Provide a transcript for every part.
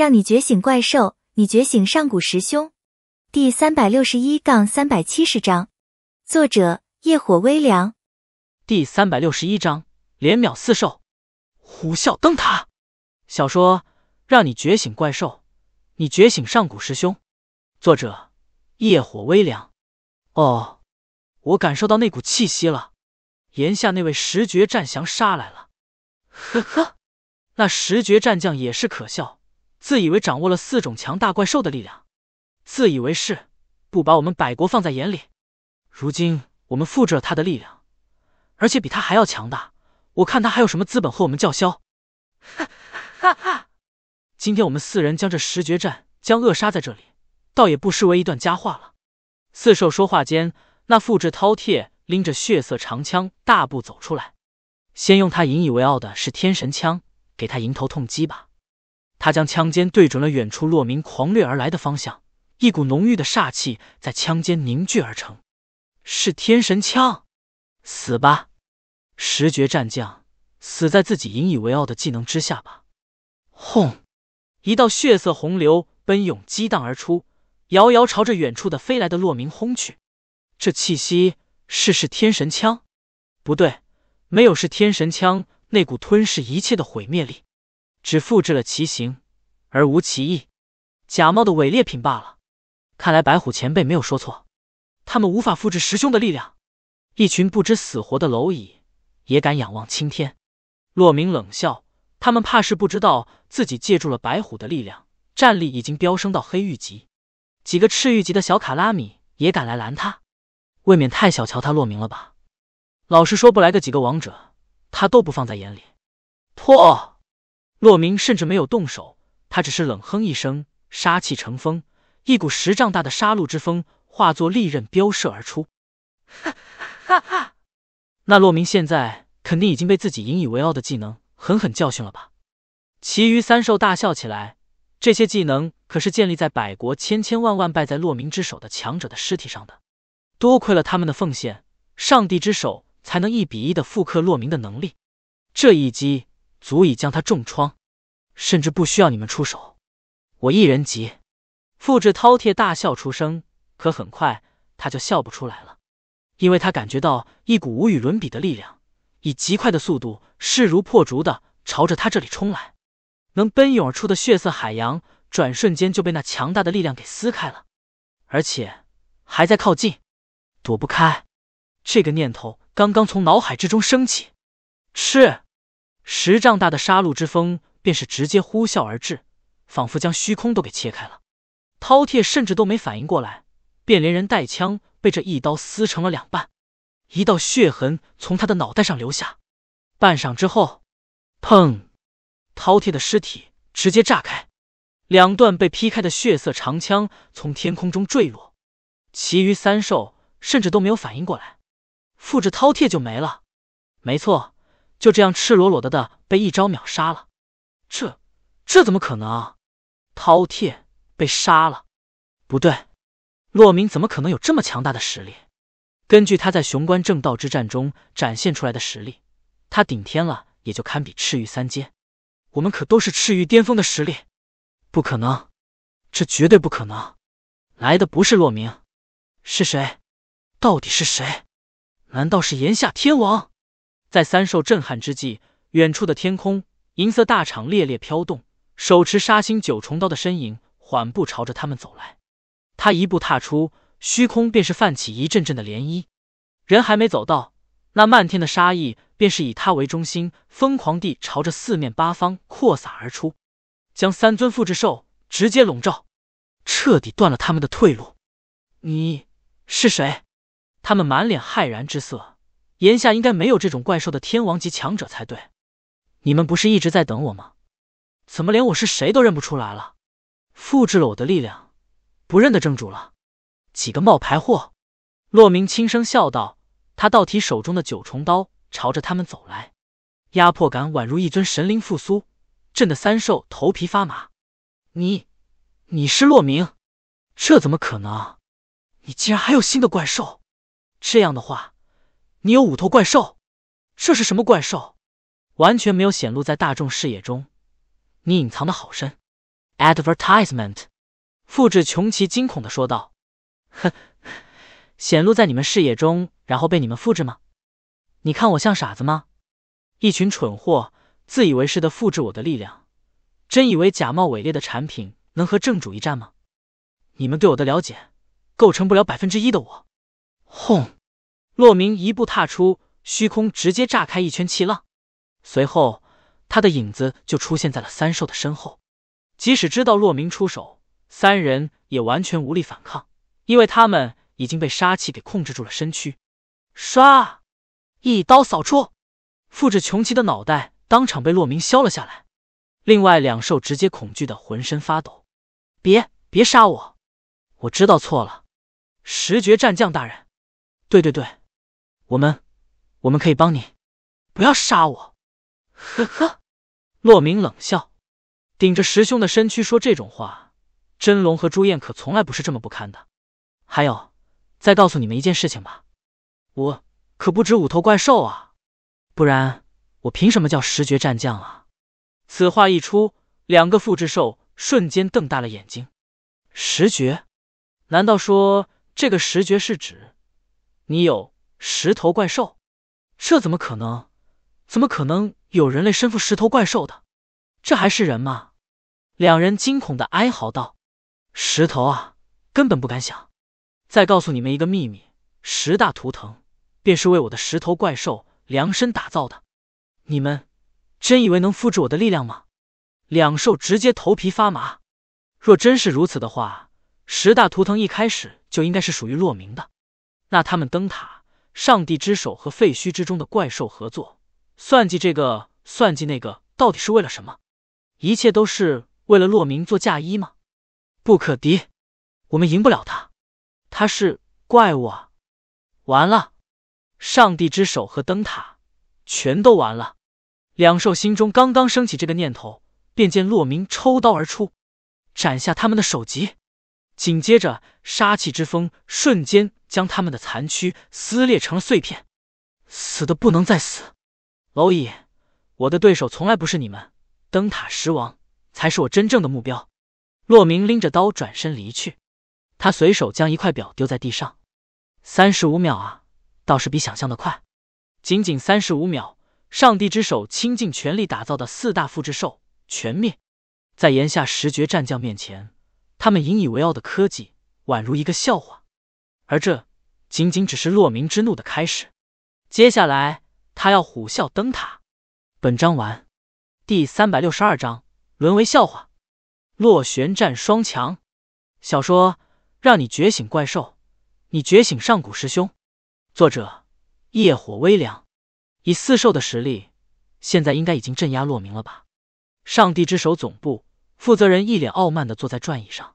让你觉醒怪兽，你觉醒上古十凶，第三百六十一杠三百七十章，作者夜火微凉。第三百六十一章，连秒四兽，虎啸灯塔。小说让你觉醒怪兽，你觉醒上古师兄，作者夜火微凉。哦，我感受到那股气息了，炎下那位十绝战将杀来了。呵呵，那十绝战将也是可笑。自以为掌握了四种强大怪兽的力量，自以为是，不把我们百国放在眼里。如今我们复制了他的力量，而且比他还要强大，我看他还有什么资本和我们叫嚣？哈哈哈！今天我们四人将这十绝战将扼杀在这里，倒也不失为一段佳话了。四兽说话间，那复制饕餮拎着血色长枪大步走出来，先用他引以为傲的是天神枪，给他迎头痛击吧。他将枪尖对准了远处洛明狂掠而来的方向，一股浓郁的煞气在枪尖凝聚而成，是天神枪！死吧，十绝战将，死在自己引以为傲的技能之下吧！轰，一道血色洪流奔涌激荡而出，遥遥朝着远处的飞来的洛明轰去。这气息是是天神枪？不对，没有是天神枪那股吞噬一切的毁灭力。只复制了其形而无其意，假冒的伪劣品罢了。看来白虎前辈没有说错，他们无法复制师兄的力量。一群不知死活的蝼蚁也敢仰望青天？洛明冷笑，他们怕是不知道自己借助了白虎的力量，战力已经飙升到黑玉级。几个赤玉级的小卡拉米也敢来拦他，未免太小瞧他洛明了吧？老实说，不来个几个王者，他都不放在眼里。破！洛明甚至没有动手，他只是冷哼一声，杀气成风，一股十丈大的杀戮之风化作利刃飙射而出。哈哈，那洛明现在肯定已经被自己引以为傲的技能狠狠教训了吧？其余三兽大笑起来，这些技能可是建立在百国千千万万败在洛明之手的强者的尸体上的，多亏了他们的奉献，上帝之手才能一比一的复刻洛明的能力。这一击。足以将他重创，甚至不需要你们出手，我一人急，复制饕餮大笑出声，可很快他就笑不出来了，因为他感觉到一股无与伦比的力量，以极快的速度势如破竹的朝着他这里冲来。能奔涌而出的血色海洋，转瞬间就被那强大的力量给撕开了，而且还在靠近，躲不开。这个念头刚刚从脑海之中升起，是。十丈大的杀戮之风便是直接呼啸而至，仿佛将虚空都给切开了。饕餮甚至都没反应过来，便连人带枪被这一刀撕成了两半，一道血痕从他的脑袋上留下。半晌之后，砰！饕餮的尸体直接炸开，两段被劈开的血色长枪从天空中坠落。其余三兽甚至都没有反应过来，复制饕餮就没了。没错。就这样赤裸裸的的被一招秒杀了，这这怎么可能？饕餮被杀了？不对，洛明怎么可能有这么强大的实力？根据他在雄关正道之战中展现出来的实力，他顶天了也就堪比赤玉三阶。我们可都是赤玉巅峰的实力，不可能，这绝对不可能！来的不是洛明，是谁？到底是谁？难道是炎夏天王？在三兽震撼之际，远处的天空银色大场猎猎飘动，手持杀星九重刀的身影缓步朝着他们走来。他一步踏出，虚空便是泛起一阵阵的涟漪。人还没走到，那漫天的杀意便是以他为中心，疯狂地朝着四面八方扩散而出，将三尊复制兽直接笼罩，彻底断了他们的退路。你是谁？他们满脸骇然之色。炎下应该没有这种怪兽的天王级强者才对。你们不是一直在等我吗？怎么连我是谁都认不出来了？复制了我的力量，不认得正主了？几个冒牌货！洛明轻声笑道，他倒提手中的九重刀，朝着他们走来，压迫感宛如一尊神灵复苏，震得三兽头皮发麻。你，你是洛明？这怎么可能？你竟然还有新的怪兽？这样的话。你有五头怪兽，这是什么怪兽？完全没有显露在大众视野中，你隐藏的好深。Advertisement，复制穷奇惊恐的说道：“哼，显露在你们视野中，然后被你们复制吗？你看我像傻子吗？一群蠢货，自以为是的复制我的力量，真以为假冒伪劣的产品能和正主一战吗？你们对我的了解，构成不了百分之一的我。”轰！洛明一步踏出，虚空直接炸开一圈气浪，随后他的影子就出现在了三兽的身后。即使知道洛明出手，三人也完全无力反抗，因为他们已经被杀气给控制住了身躯。唰！一刀扫出，复制穷奇的脑袋当场被洛明削了下来。另外两兽直接恐惧的浑身发抖：“别别杀我！我知道错了。”十绝战将大人，对对对。我们，我们可以帮你，不要杀我。呵呵，洛明冷笑，顶着师兄的身躯说这种话，真龙和朱厌可从来不是这么不堪的。还有，再告诉你们一件事情吧，我可不止五头怪兽啊，不然我凭什么叫十绝战将啊？此话一出，两个复制兽瞬间瞪大了眼睛。十绝？难道说这个十绝是指你有？石头怪兽，这怎么可能？怎么可能有人类身负石头怪兽的？这还是人吗？两人惊恐的哀嚎道：“石头啊，根本不敢想。”再告诉你们一个秘密，十大图腾便是为我的石头怪兽量身打造的。你们真以为能复制我的力量吗？两兽直接头皮发麻。若真是如此的话，十大图腾一开始就应该是属于洛明的。那他们灯塔。上帝之手和废墟之中的怪兽合作，算计这个，算计那个，到底是为了什么？一切都是为了洛明做嫁衣吗？不可敌，我们赢不了他，他是怪物啊！完了，上帝之手和灯塔全都完了。两兽心中刚刚升起这个念头，便见洛明抽刀而出，斩下他们的首级。紧接着，杀气之风瞬间。将他们的残躯撕裂成了碎片，死的不能再死。蝼蚁，我的对手从来不是你们，灯塔石王才是我真正的目标。洛明拎着刀转身离去，他随手将一块表丢在地上。三十五秒啊，倒是比想象的快。仅仅三十五秒，上帝之手倾尽全力打造的四大复制兽全灭，在炎夏十绝战将面前，他们引以为傲的科技宛如一个笑话。而这仅仅只是洛明之怒的开始，接下来他要虎啸灯塔。本章完，第三百六十二章沦为笑话。洛玄战双强小说，让你觉醒怪兽，你觉醒上古师兄。作者：夜火微凉。以四兽的实力，现在应该已经镇压洛明了吧？上帝之手总部负责人一脸傲慢的坐在转椅上，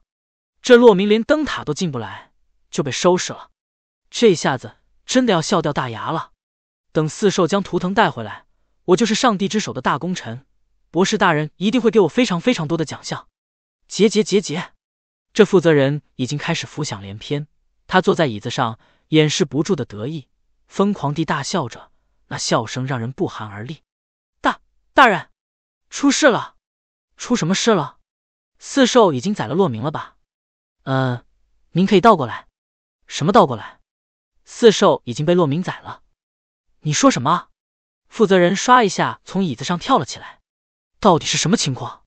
这洛明连灯塔都进不来。就被收拾了，这下子真的要笑掉大牙了。等四兽将图腾带回来，我就是上帝之手的大功臣，博士大人一定会给我非常非常多的奖项。结结结结，这负责人已经开始浮想联翩。他坐在椅子上，掩饰不住的得意，疯狂地大笑着，那笑声让人不寒而栗。大大人，出事了！出什么事了？四兽已经宰了洛明了吧？嗯，您可以倒过来。什么倒过来？四兽已经被洛明宰了？你说什么？负责人刷一下从椅子上跳了起来。到底是什么情况？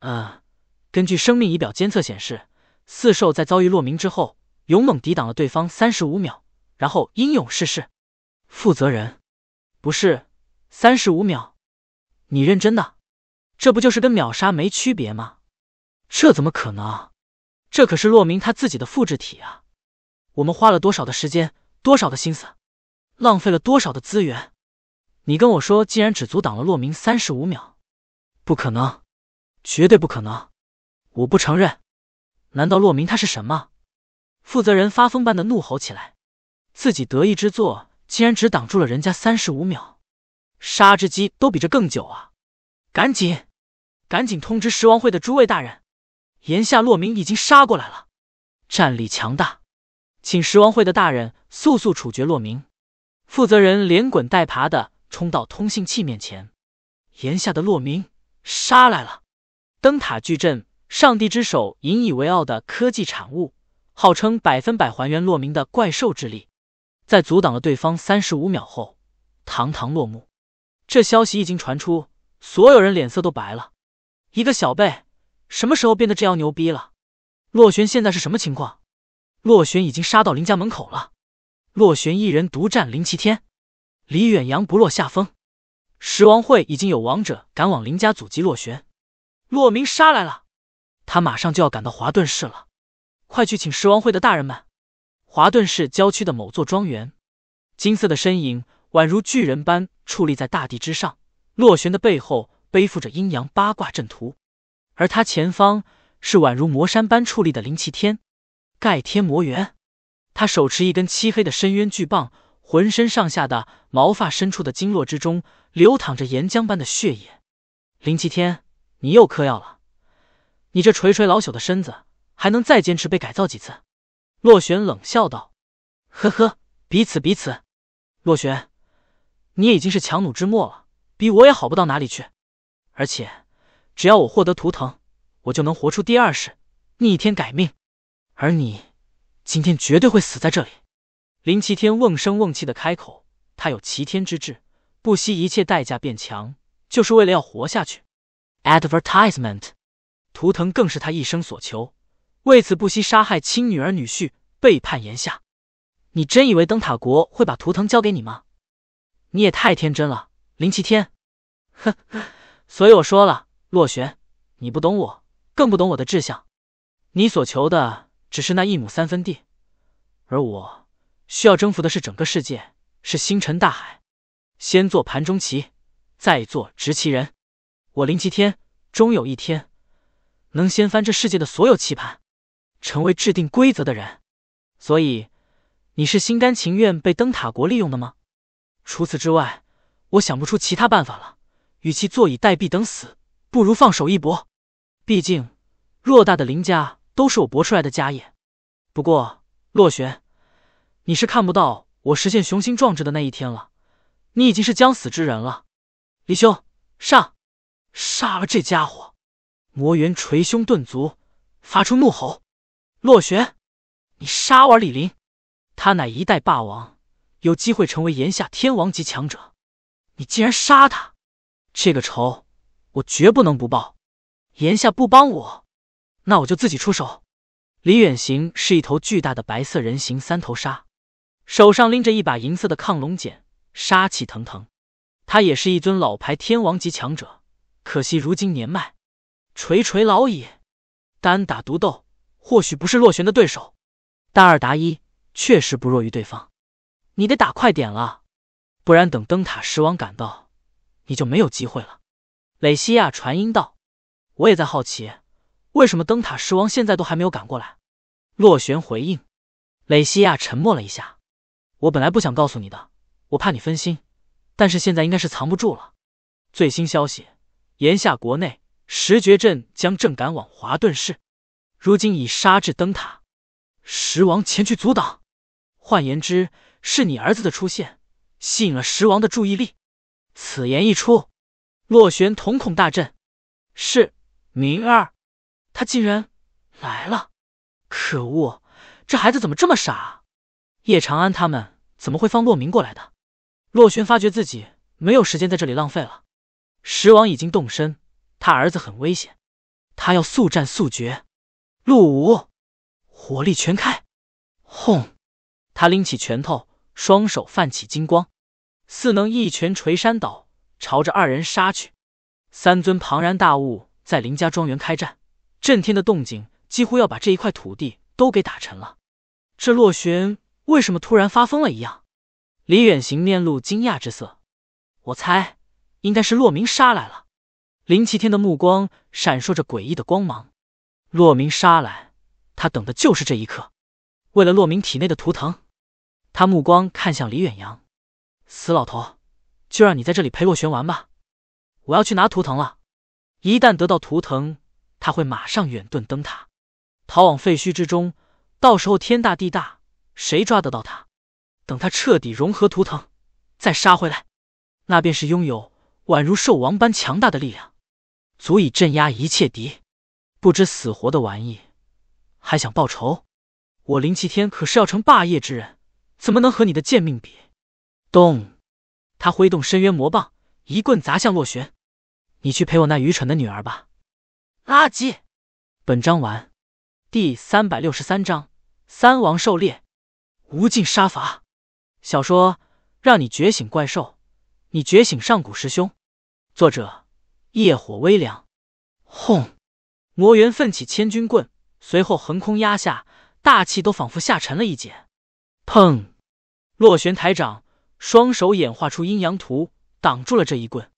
呃，根据生命仪表监测显示，四兽在遭遇洛明之后，勇猛抵挡了对方三十五秒，然后英勇逝世。负责人，不是三十五秒？你认真的？这不就是跟秒杀没区别吗？这怎么可能？这可是洛明他自己的复制体啊！我们花了多少的时间，多少的心思，浪费了多少的资源？你跟我说，竟然只阻挡了洛明三十五秒，不可能，绝对不可能！我不承认！难道洛明他是什么？负责人发疯般的怒吼起来，自己得意之作竟然只挡住了人家三十五秒，杀只鸡都比这更久啊！赶紧，赶紧通知十王会的诸位大人，眼下洛明已经杀过来了，战力强大。请十王会的大人速速处决洛明！负责人连滚带爬的冲到通信器面前，檐下的洛明杀来了！灯塔矩阵，上帝之手引以为傲的科技产物，号称百分百还原洛明的怪兽之力，在阻挡了对方三十五秒后，堂堂落幕。这消息一经传出，所有人脸色都白了。一个小辈什么时候变得这样牛逼了？洛玄现在是什么情况？洛玄已经杀到林家门口了。洛玄一人独占林齐天，李远扬不落下风。十王会已经有王者赶往林家阻击洛玄，洛明杀来了，他马上就要赶到华顿市了。快去请十王会的大人们。华顿市郊区的某座庄园，金色的身影宛如巨人般矗立在大地之上。洛玄的背后背负着阴阳八卦阵图，而他前方是宛如魔山般矗立的林齐天。盖天魔猿，他手持一根漆黑的深渊巨棒，浑身上下的毛发深处的经络之中流淌着岩浆般的血液。林七天，你又嗑药了？你这垂垂老朽的身子还能再坚持被改造几次？洛玄冷笑道：“呵呵，彼此彼此。”洛玄，你已经是强弩之末了，比我也好不到哪里去。而且，只要我获得图腾，我就能活出第二世，逆天改命。而你，今天绝对会死在这里。林齐天瓮声瓮气的开口，他有齐天之志，不惜一切代价变强，就是为了要活下去。Advertisement，图腾更是他一生所求，为此不惜杀害亲女儿女婿，背叛言下。你真以为灯塔国会把图腾交给你吗？你也太天真了，林齐天。哼，所以我说了，洛玄，你不懂我，更不懂我的志向。你所求的。只是那一亩三分地，而我需要征服的是整个世界，是星辰大海。先做盘中棋，再做执棋人。我林齐天终有一天能掀翻这世界的所有棋盘，成为制定规则的人。所以，你是心甘情愿被灯塔国利用的吗？除此之外，我想不出其他办法了。与其坐以待毙等死，不如放手一搏。毕竟，偌大的林家。都是我搏出来的家业，不过洛玄，你是看不到我实现雄心壮志的那一天了。你已经是将死之人了，李兄，上，杀了这家伙！魔猿捶胸顿足，发出怒吼：“洛玄，你杀我李林，他乃一代霸王，有机会成为炎夏天王级强者，你竟然杀他，这个仇我绝不能不报！”炎夏不帮我。那我就自己出手。李远行是一头巨大的白色人形三头鲨，手上拎着一把银色的亢龙锏，杀气腾腾。他也是一尊老牌天王级强者，可惜如今年迈，垂垂老矣。单打独斗或许不是洛玄的对手，但二打一确实不弱于对方。你得打快点了，不然等灯塔狮王赶到，你就没有机会了。蕾西亚传音道：“我也在好奇。”为什么灯塔石王现在都还没有赶过来？洛玄回应。蕾西亚沉默了一下。我本来不想告诉你的，我怕你分心。但是现在应该是藏不住了。最新消息：炎夏国内石绝镇将正赶往华顿市，如今已杀至灯塔，石王前去阻挡。换言之，是你儿子的出现吸引了石王的注意力。此言一出，洛玄瞳孔大震。是明儿。他竟然来了！可恶，这孩子怎么这么傻？叶长安他们怎么会放洛明过来的？洛轩发觉自己没有时间在这里浪费了，石王已经动身，他儿子很危险，他要速战速决。陆武，火力全开！轰！他拎起拳头，双手泛起金光，似能一拳锤山倒，朝着二人杀去。三尊庞然大物在林家庄园开战。震天的动静几乎要把这一块土地都给打沉了。这洛玄为什么突然发疯了一样？李远行面露惊讶之色。我猜应该是洛明杀来了。林齐天的目光闪烁着诡异的光芒。洛明杀来，他等的就是这一刻。为了洛明体内的图腾，他目光看向李远阳。死老头，就让你在这里陪洛玄玩吧。我要去拿图腾了。一旦得到图腾，他会马上远遁灯塔，逃往废墟之中。到时候天大地大，谁抓得到他？等他彻底融合图腾，再杀回来，那便是拥有宛如兽王般强大的力量，足以镇压一切敌。不知死活的玩意，还想报仇？我林七天可是要成霸业之人，怎么能和你的贱命比？咚！他挥动深渊魔棒，一棍砸向洛玄。你去陪我那愚蠢的女儿吧。垃圾，本章完。第三百六十三章：三王狩猎，无尽杀伐。小说让你觉醒怪兽，你觉醒上古师兄。作者：夜火微凉。轰！魔猿奋起千钧棍，随后横空压下，大气都仿佛下沉了一截。砰！洛玄台掌，双手演化出阴阳图，挡住了这一棍。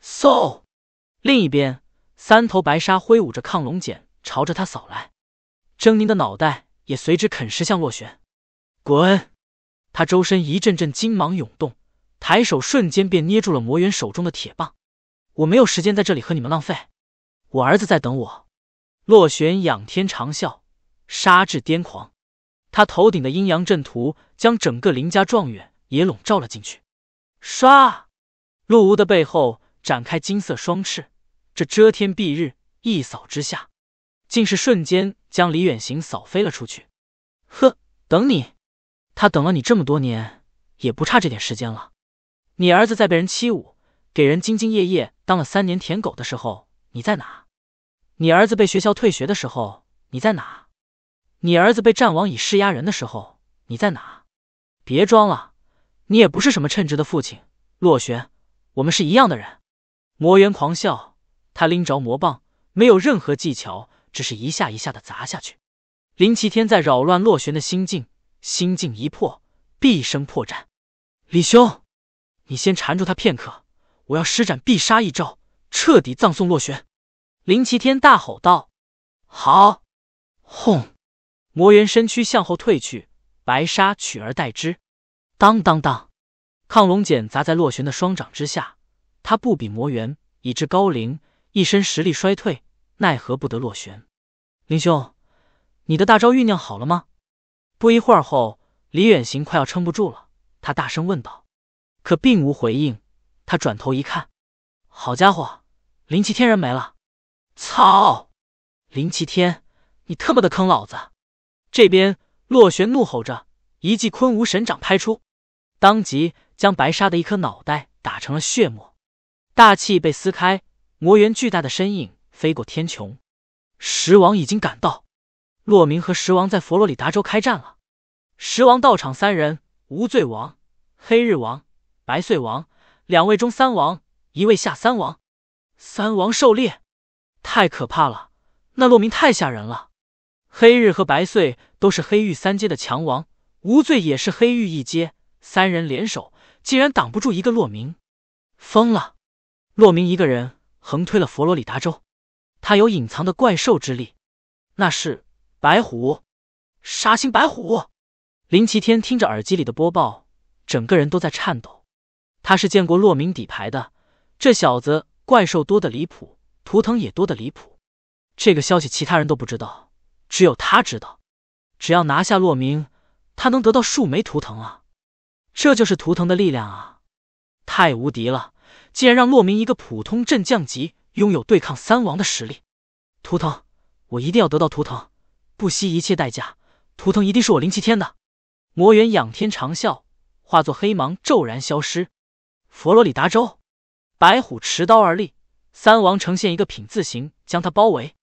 嗖！另一边。三头白鲨挥舞着亢龙锏朝着他扫来，狰狞的脑袋也随之啃食向洛玄。滚！他周身一阵阵金芒涌动，抬手瞬间便捏住了魔猿手中的铁棒。我没有时间在这里和你们浪费，我儿子在等我。洛玄仰天长啸，杀至癫狂。他头顶的阴阳阵图将整个林家状元也笼罩了进去。刷！陆吾的背后展开金色双翅。这遮天蔽日，一扫之下，竟是瞬间将李远行扫飞了出去。呵，等你，他等了你这么多年，也不差这点时间了。你儿子在被人欺侮，给人兢兢业业当了三年舔狗的时候，你在哪？你儿子被学校退学的时候，你在哪？你儿子被战王以势压人的时候，你在哪？别装了，你也不是什么称职的父亲。洛玄，我们是一样的人。魔猿狂笑。他拎着魔棒，没有任何技巧，只是一下一下的砸下去。林齐天在扰乱洛玄的心境，心境一破，必生破绽。李兄，你先缠住他片刻，我要施展必杀一招，彻底葬送洛玄！林齐天大吼道：“好！”轰，魔猿身躯向后退去，白沙取而代之。当当当，亢龙锏砸在洛玄的双掌之下，他不比魔猿，已至高龄。一身实力衰退，奈何不得洛玄。林兄，你的大招酝酿好了吗？不一会儿后，李远行快要撑不住了，他大声问道，可并无回应。他转头一看，好家伙，林奇天人没了！操！林奇天，你特么的坑老子！这边洛玄怒吼着，一记昆吾神掌拍出，当即将白沙的一颗脑袋打成了血沫，大气被撕开。魔猿巨大的身影飞过天穹，石王已经赶到。洛明和石王在佛罗里达州开战了。石王道场三人：无罪王、黑日王、白穗王，两位中三王，一位下三王。三王狩猎，太可怕了！那洛明太吓人了。黑日和白穗都是黑玉三阶的强王，无罪也是黑玉一阶，三人联手竟然挡不住一个洛明，疯了！洛明一个人。横推了佛罗里达州，他有隐藏的怪兽之力，那是白虎，杀星白虎。林奇天听着耳机里的播报，整个人都在颤抖。他是见过洛明底牌的，这小子怪兽多的离谱，图腾也多的离谱。这个消息其他人都不知道，只有他知道。只要拿下洛明，他能得到数枚图腾啊！这就是图腾的力量啊，太无敌了！竟然让洛明一个普通镇将级拥有对抗三王的实力，图腾，我一定要得到图腾，不惜一切代价，图腾一定是我林七天的。魔猿仰天长啸，化作黑芒骤然消失。佛罗里达州，白虎持刀而立，三王呈现一个品字形将他包围。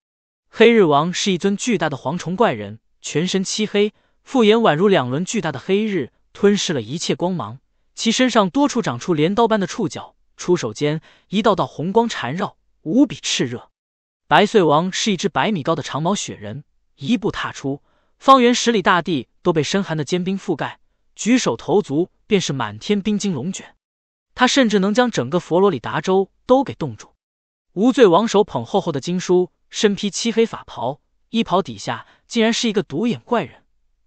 黑日王是一尊巨大的蝗虫怪人，全身漆黑，复眼宛如两轮巨大的黑日，吞噬了一切光芒。其身上多处长出镰刀般的触角。出手间，一道道红光缠绕，无比炽热。白岁王是一只百米高的长毛雪人，一步踏出，方圆十里大地都被深寒的坚冰覆盖，举手投足便是满天冰晶龙卷。他甚至能将整个佛罗里达州都给冻住。无罪王手捧厚厚的经书，身披漆黑法袍，衣袍底下竟然是一个独眼怪人。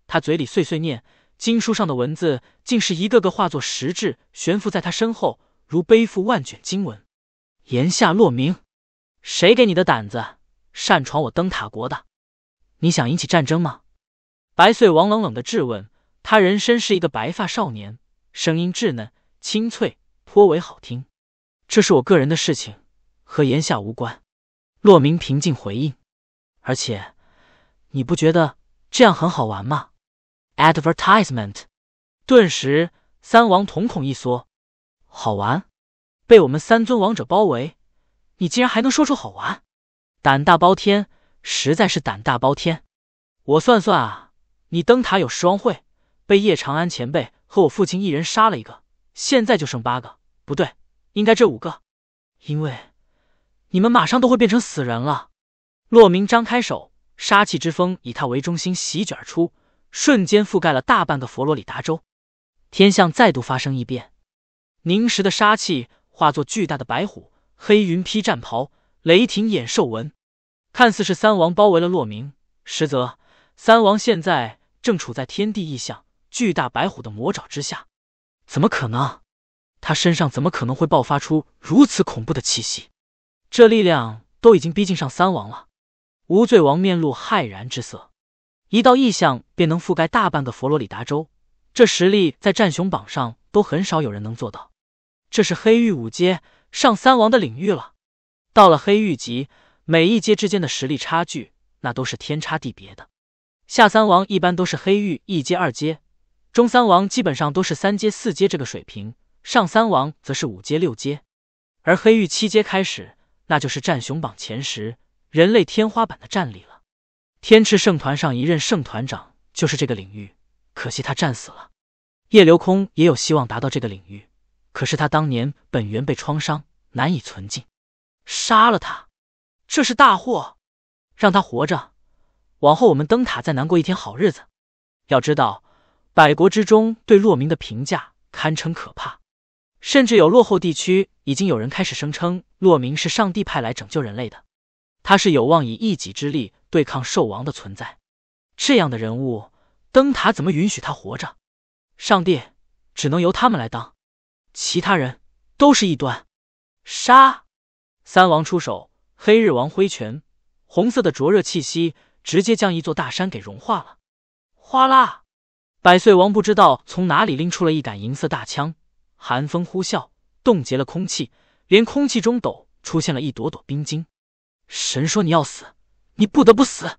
他嘴里碎碎念，经书上的文字竟是一个个化作实质，悬浮在他身后。如背负万卷经文，言下洛明，谁给你的胆子擅闯我灯塔国的？你想引起战争吗？白岁王冷冷的质问。他人身是一个白发少年，声音稚嫩清脆，颇为好听。这是我个人的事情，和言下无关。洛明平静回应。而且，你不觉得这样很好玩吗？Advertisement。顿时，三王瞳孔一缩。好玩？被我们三尊王者包围，你竟然还能说出好玩？胆大包天，实在是胆大包天！我算算啊，你灯塔有十王会，被叶长安前辈和我父亲一人杀了一个，现在就剩八个。不对，应该这五个，因为你们马上都会变成死人了。洛明张开手，杀气之风以他为中心席卷而出，瞬间覆盖了大半个佛罗里达州。天象再度发生异变。凝实的杀气化作巨大的白虎，黑云披战袍，雷霆掩兽纹，看似是三王包围了洛明，实则三王现在正处在天地异象、巨大白虎的魔爪之下。怎么可能？他身上怎么可能会爆发出如此恐怖的气息？这力量都已经逼近上三王了。无罪王面露骇然之色，一道异象便能覆盖大半个佛罗里达州，这实力在战雄榜上都很少有人能做到。这是黑域五阶上三王的领域了。到了黑域级，每一阶之间的实力差距那都是天差地别的。下三王一般都是黑域一阶、二阶，中三王基本上都是三阶、四阶这个水平，上三王则是五阶、六阶。而黑域七阶开始，那就是战雄榜前十人类天花板的战力了。天赤圣团上一任圣团长就是这个领域，可惜他战死了。叶流空也有希望达到这个领域。可是他当年本源被创伤，难以存进。杀了他，这是大祸；让他活着，往后我们灯塔再难过一天好日子。要知道，百国之中对洛明的评价堪称可怕，甚至有落后地区已经有人开始声称洛明是上帝派来拯救人类的。他是有望以一己之力对抗兽王的存在，这样的人物，灯塔怎么允许他活着？上帝只能由他们来当。其他人都是异端，杀！三王出手，黑日王挥拳，红色的灼热气息直接将一座大山给融化了。哗啦！百岁王不知道从哪里拎出了一杆银色大枪，寒风呼啸，冻结了空气，连空气中都出现了一朵朵冰晶。神说你要死，你不得不死。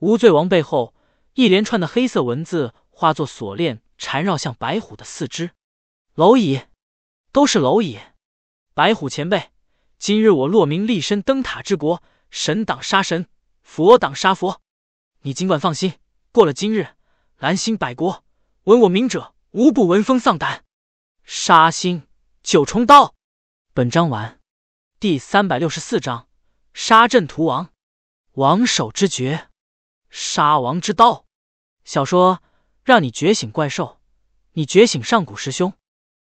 无罪王背后一连串的黑色文字化作锁链缠绕向白虎的四肢，蝼蚁。都是蝼蚁，白虎前辈，今日我洛明立身灯塔之国，神挡杀神，佛挡杀佛，你尽管放心，过了今日，蓝心百国闻我名者无不闻风丧胆。杀心九重刀。本章完，第三百六十四章杀阵屠王，王首之绝，杀王之刀。小说让你觉醒怪兽，你觉醒上古师兄。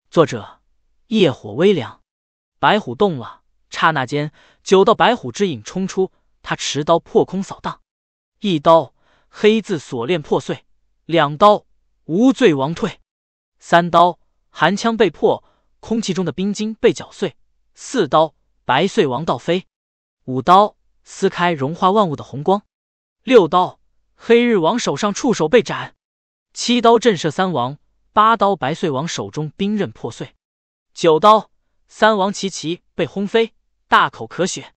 作者。夜火微凉，白虎动了。刹那间，九道白虎之影冲出。他持刀破空扫荡，一刀黑字锁链破碎，两刀无罪王退，三刀寒枪被破，空气中的冰晶被搅碎，四刀白碎王倒飞，五刀撕开融化万物的红光，六刀黑日王手上触手被斩，七刀震慑三王，八刀白碎王手中冰刃破碎。九刀，三王齐齐被轰飞，大口咳血。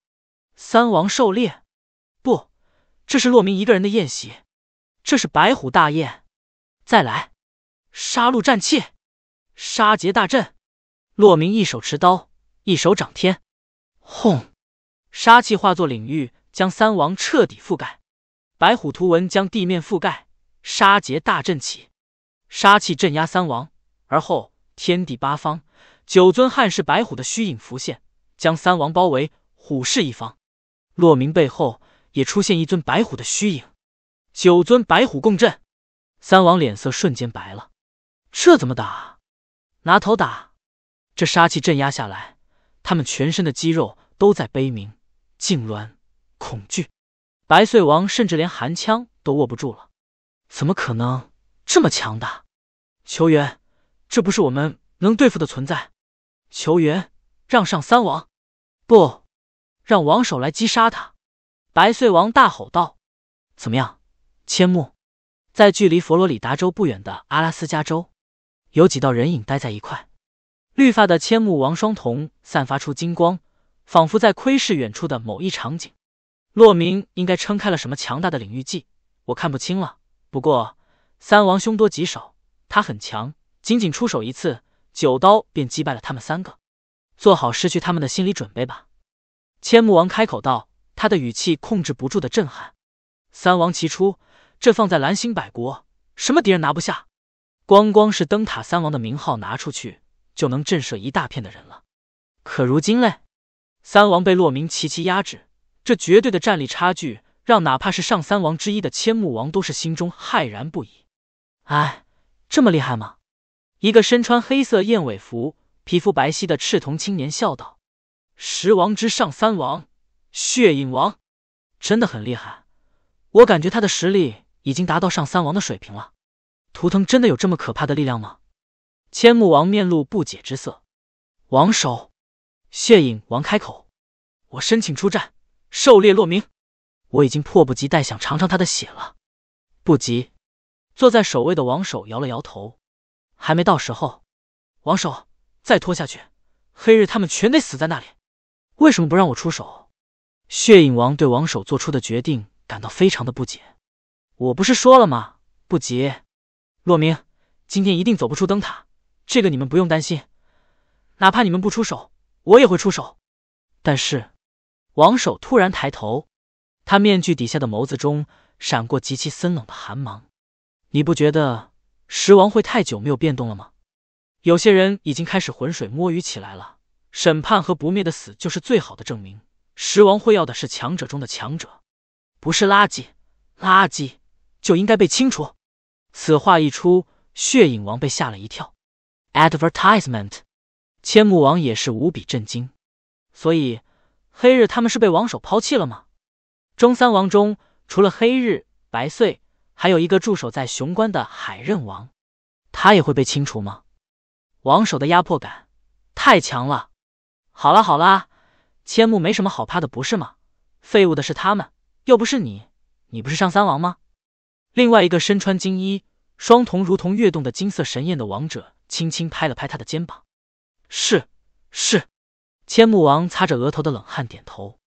三王狩猎，不，这是洛明一个人的宴席。这是白虎大宴。再来，杀戮战气，杀劫大阵。洛明一手持刀，一手掌天，轰！杀气化作领域，将三王彻底覆盖。白虎图文将地面覆盖，杀劫大阵起，杀气镇压三王，而后天地八方。九尊汉室白虎的虚影浮现，将三王包围，虎视一方。洛明背后也出现一尊白虎的虚影，九尊白虎共振。三王脸色瞬间白了，这怎么打？拿头打？这杀气镇压下来，他们全身的肌肉都在悲鸣、痉挛、恐惧。白岁王甚至连寒枪都握不住了。怎么可能这么强大？求援，这不是我们能对付的存在。求援，让上三王，不，让王守来击杀他。白岁王大吼道：“怎么样，千木？”在距离佛罗里达州不远的阿拉斯加州，有几道人影待在一块。绿发的千木王双瞳散发出金光，仿佛在窥视远处的某一场景。洛明应该撑开了什么强大的领域技，我看不清了。不过三王凶多吉少，他很强，仅仅出手一次。九刀便击败了他们三个，做好失去他们的心理准备吧。千木王开口道，他的语气控制不住的震撼。三王齐出，这放在蓝星百国，什么敌人拿不下？光光是灯塔三王的名号拿出去，就能震慑一大片的人了。可如今嘞，三王被洛明齐齐压制，这绝对的战力差距，让哪怕是上三王之一的千木王都是心中骇然不已。哎，这么厉害吗？一个身穿黑色燕尾服、皮肤白皙的赤瞳青年笑道：“十王之上三王，血影王，真的很厉害。我感觉他的实力已经达到上三王的水平了。图腾真的有这么可怕的力量吗？”千木王面露不解之色。王首，血影王开口：“我申请出战，狩猎洛明。我已经迫不及待想尝尝他的血了。”不急。坐在首位的王首摇了摇头。还没到时候，王守，再拖下去，黑日他们全得死在那里。为什么不让我出手？血影王对王守做出的决定感到非常的不解。我不是说了吗？不急。洛明，今天一定走不出灯塔，这个你们不用担心。哪怕你们不出手，我也会出手。但是，王守突然抬头，他面具底下的眸子中闪过极其森冷的寒芒。你不觉得？十王会太久没有变动了吗？有些人已经开始浑水摸鱼起来了。审判和不灭的死就是最好的证明。十王会要的是强者中的强者，不是垃圾。垃圾就应该被清除。此话一出，血影王被吓了一跳。Advertisement，千木王也是无比震惊。所以，黑日他们是被王手抛弃了吗？中三王中，除了黑日、白岁。还有一个驻守在雄关的海刃王，他也会被清除吗？王首的压迫感太强了。好啦好啦，千木没什么好怕的，不是吗？废物的是他们，又不是你。你不是上三王吗？另外一个身穿金衣、双瞳如同跃动的金色神焰的王者轻轻拍了拍他的肩膀。是是，千木王擦着额头的冷汗点头。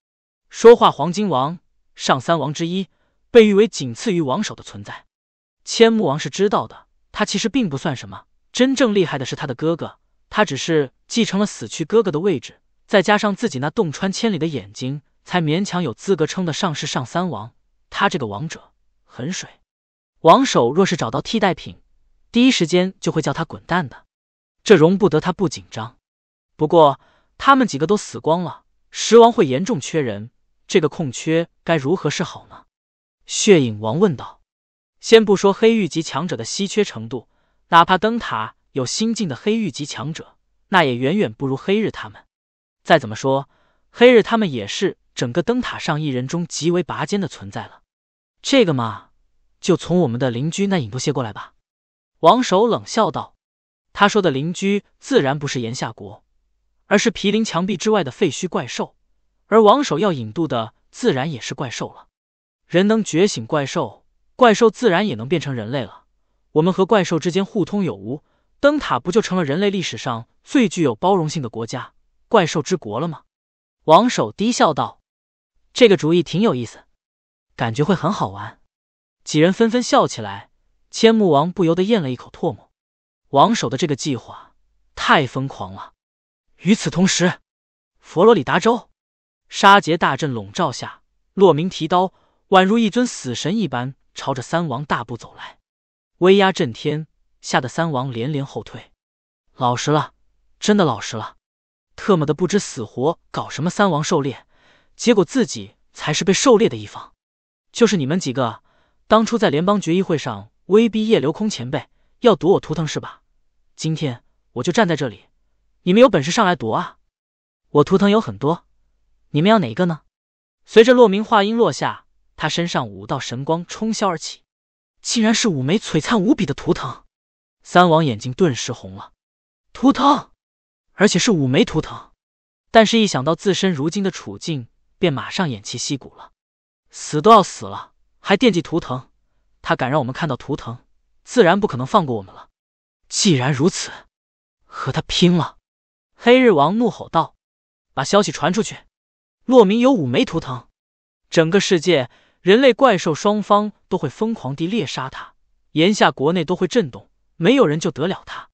说话，黄金王，上三王之一。被誉为仅次于王守的存在，千木王是知道的。他其实并不算什么，真正厉害的是他的哥哥。他只是继承了死去哥哥的位置，再加上自己那洞穿千里的眼睛，才勉强有资格称得上是上三王。他这个王者很水。王守若是找到替代品，第一时间就会叫他滚蛋的。这容不得他不紧张。不过他们几个都死光了，十王会严重缺人。这个空缺该如何是好呢？血影王问道：“先不说黑狱级强者的稀缺程度，哪怕灯塔有新晋的黑狱级强者，那也远远不如黑日他们。再怎么说，黑日他们也是整个灯塔上一人中极为拔尖的存在了。这个嘛，就从我们的邻居那引渡些过来吧。”王守冷笑道：“他说的邻居自然不是炎夏国，而是毗邻墙壁之外的废墟怪兽。而王守要引渡的自然也是怪兽了。”人能觉醒怪兽，怪兽自然也能变成人类了。我们和怪兽之间互通有无，灯塔不就成了人类历史上最具有包容性的国家——怪兽之国了吗？王守低笑道：“这个主意挺有意思，感觉会很好玩。”几人纷纷笑起来。千木王不由得咽了一口唾沫。王守的这个计划太疯狂了。与此同时，佛罗里达州，沙杰大阵笼罩下，洛明提刀。宛如一尊死神一般，朝着三王大步走来，威压震天，吓得三王连连后退。老实了，真的老实了。特么的不知死活，搞什么三王狩猎，结果自己才是被狩猎的一方。就是你们几个，当初在联邦决议会上威逼叶流空前辈要夺我图腾是吧？今天我就站在这里，你们有本事上来夺啊！我图腾有很多，你们要哪一个呢？随着洛明话音落下。他身上五道神光冲霄而起，竟然是五枚璀璨无比的图腾。三王眼睛顿时红了，图腾，而且是五枚图腾。但是，一想到自身如今的处境，便马上偃旗息鼓了。死都要死了，还惦记图腾？他敢让我们看到图腾，自然不可能放过我们了。既然如此，和他拼了！黑日王怒吼道：“把消息传出去，洛明有五枚图腾，整个世界。”人类怪兽，双方都会疯狂地猎杀他，炎夏国内都会震动，没有人救得了他。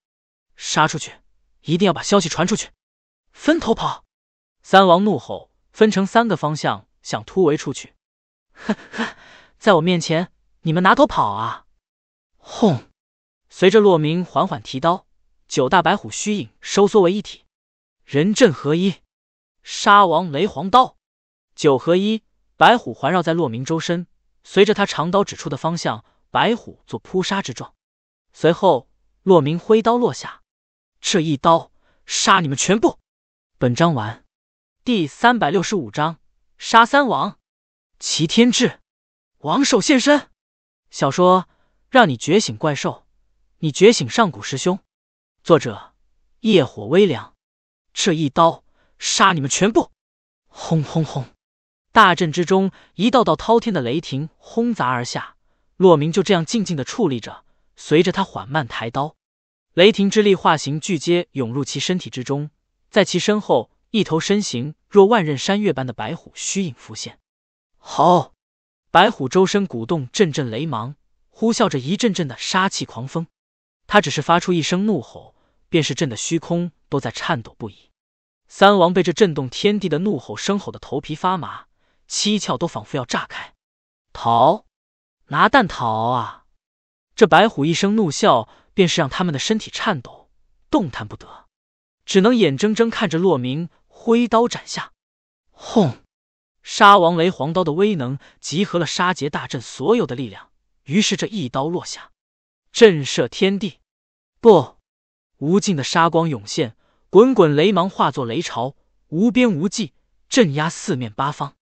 杀出去，一定要把消息传出去，分头跑！三王怒吼，分成三个方向想突围出去。呵呵，在我面前，你们拿头跑啊？轰！随着洛明缓缓提刀，九大白虎虚影收缩为一体，人阵合一，杀王雷皇刀，九合一。白虎环绕在洛明周身，随着他长刀指出的方向，白虎做扑杀之状。随后，洛明挥刀落下，这一刀杀你们全部。本章完。第三百六十五章：杀三王。齐天志，王守现身。小说让你觉醒怪兽，你觉醒上古师兄。作者：夜火微凉。这一刀杀你们全部。轰轰轰！大阵之中，一道道滔天的雷霆轰砸而下，洛明就这样静静的矗立着。随着他缓慢抬刀，雷霆之力化形巨阶涌入其身体之中。在其身后，一头身形若万仞山岳般的白虎虚影浮现。好，白虎周身鼓动阵阵雷芒，呼啸着一阵阵的杀气狂风。他只是发出一声怒吼，便是震得虚空都在颤抖不已。三王被这震动天地的怒吼声吼得头皮发麻。七窍都仿佛要炸开，逃！拿蛋逃啊！这白虎一声怒啸，便是让他们的身体颤抖，动弹不得，只能眼睁睁看着洛明挥刀斩下。轰！杀王雷皇刀的威能集合了杀劫大阵所有的力量，于是这一刀落下，震慑天地。不，无尽的杀光涌现，滚滚雷芒化作雷潮，无边无际，镇压四面八方。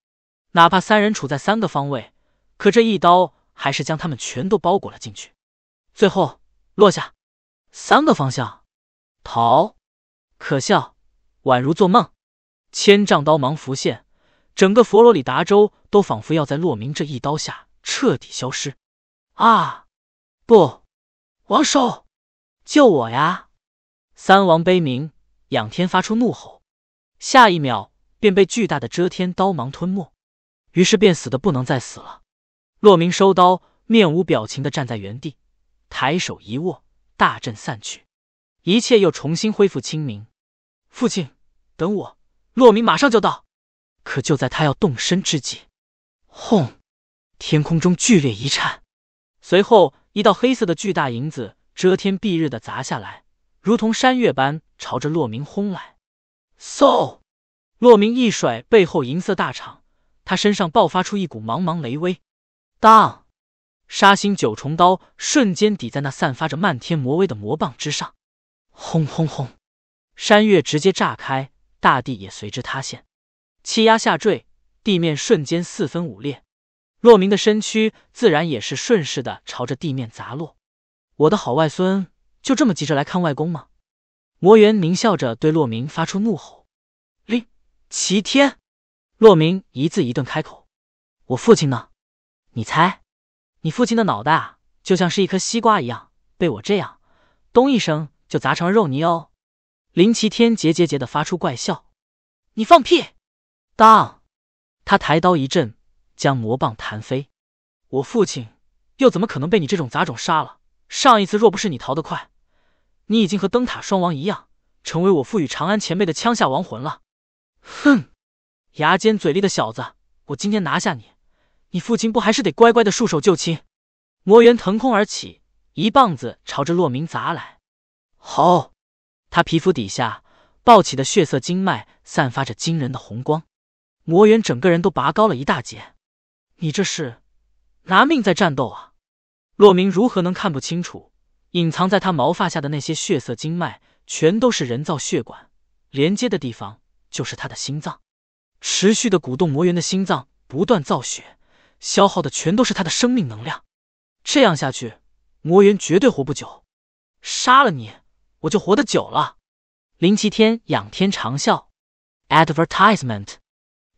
哪怕三人处在三个方位，可这一刀还是将他们全都包裹了进去。最后落下，三个方向逃，可笑，宛如做梦。千丈刀芒浮现，整个佛罗里达州都仿佛要在洛明这一刀下彻底消失。啊！不，王叔，救我呀！三王悲鸣，仰天发出怒吼，下一秒便被巨大的遮天刀芒吞没。于是便死的不能再死了。洛明收刀，面无表情的站在原地，抬手一握，大阵散去，一切又重新恢复清明。父亲，等我，洛明马上就到。可就在他要动身之际，轰！天空中剧烈一颤，随后一道黑色的巨大影子遮天蔽日的砸下来，如同山岳般朝着洛明轰来。嗖！洛明一甩背后银色大场，他身上爆发出一股茫茫雷威，当，杀星九重刀瞬间抵在那散发着漫天魔威的魔棒之上，轰轰轰，山岳直接炸开，大地也随之塌陷，气压下坠，地面瞬间四分五裂，洛明的身躯自然也是顺势的朝着地面砸落。我的好外孙，就这么急着来看外公吗？魔猿狞笑着对洛明发出怒吼，令齐天。洛明一字一顿开口：“我父亲呢？你猜，你父亲的脑袋啊，就像是一颗西瓜一样，被我这样咚一声就砸成了肉泥哦。”林奇天桀桀桀的发出怪笑：“你放屁！”当，他抬刀一震，将魔棒弹飞。我父亲又怎么可能被你这种杂种杀了？上一次若不是你逃得快，你已经和灯塔双王一样，成为我父与长安前辈的枪下亡魂了。哼！牙尖嘴利的小子，我今天拿下你，你父亲不还是得乖乖的束手就擒？魔猿腾空而起，一棒子朝着洛明砸来。好，他皮肤底下暴起的血色经脉散发着惊人的红光，魔猿整个人都拔高了一大截。你这是拿命在战斗啊！洛明如何能看不清楚？隐藏在他毛发下的那些血色经脉，全都是人造血管，连接的地方就是他的心脏。持续的鼓动魔猿的心脏，不断造血，消耗的全都是他的生命能量。这样下去，魔猿绝对活不久。杀了你，我就活得久了。林奇天仰天长啸。Advertisement，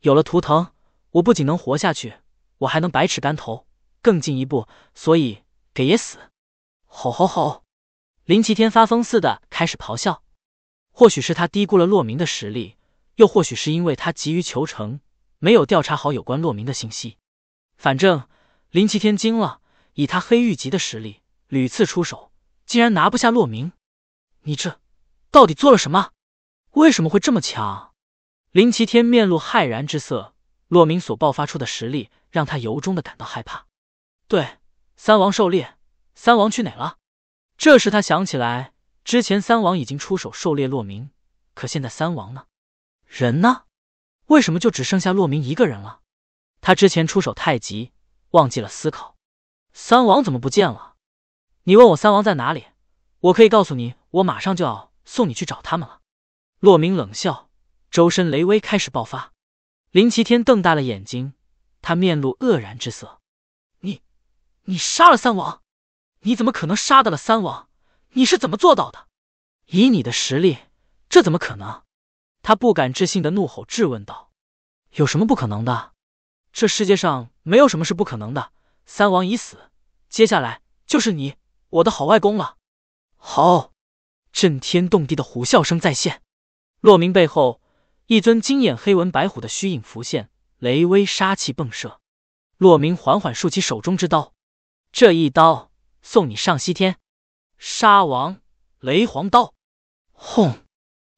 有了图腾，我不仅能活下去，我还能百尺竿头，更进一步。所以，给爷死！吼吼吼！林奇天发疯似的开始咆哮。或许是他低估了洛明的实力。又或许是因为他急于求成，没有调查好有关洛明的信息。反正林奇天惊了，以他黑狱级的实力，屡次出手竟然拿不下洛明，你这到底做了什么？为什么会这么强？林奇天面露骇然之色，洛明所爆发出的实力让他由衷的感到害怕。对，三王狩猎，三王去哪了？这时他想起来，之前三王已经出手狩猎洛明，可现在三王呢？人呢？为什么就只剩下洛明一个人了？他之前出手太急，忘记了思考。三王怎么不见了？你问我三王在哪里，我可以告诉你，我马上就要送你去找他们了。洛明冷笑，周身雷威开始爆发。林齐天瞪大了眼睛，他面露愕然之色：“你，你杀了三王？你怎么可能杀得了三王？你是怎么做到的？以你的实力，这怎么可能？”他不敢置信的怒吼质问道：“有什么不可能的？这世界上没有什么是不可能的。三王已死，接下来就是你，我的好外公了。”好，震天动地的虎啸声再现。洛明背后，一尊金眼黑纹白虎的虚影浮现，雷威杀气迸射。洛明缓缓竖起手中之刀，这一刀送你上西天！杀王雷皇刀，轰！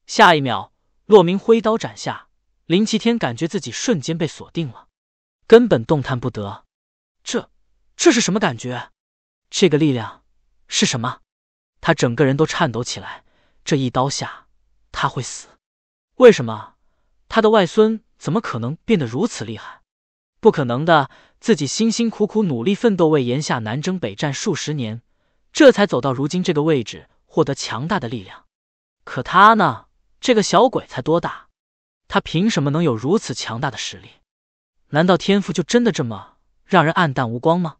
下一秒。洛明挥刀斩下，林齐天感觉自己瞬间被锁定了，根本动弹不得。这这是什么感觉？这个力量是什么？他整个人都颤抖起来。这一刀下，他会死？为什么他的外孙怎么可能变得如此厉害？不可能的！自己辛辛苦苦努力奋斗，为炎夏南征北战数十年，这才走到如今这个位置，获得强大的力量。可他呢？这个小鬼才多大？他凭什么能有如此强大的实力？难道天赋就真的这么让人黯淡无光吗？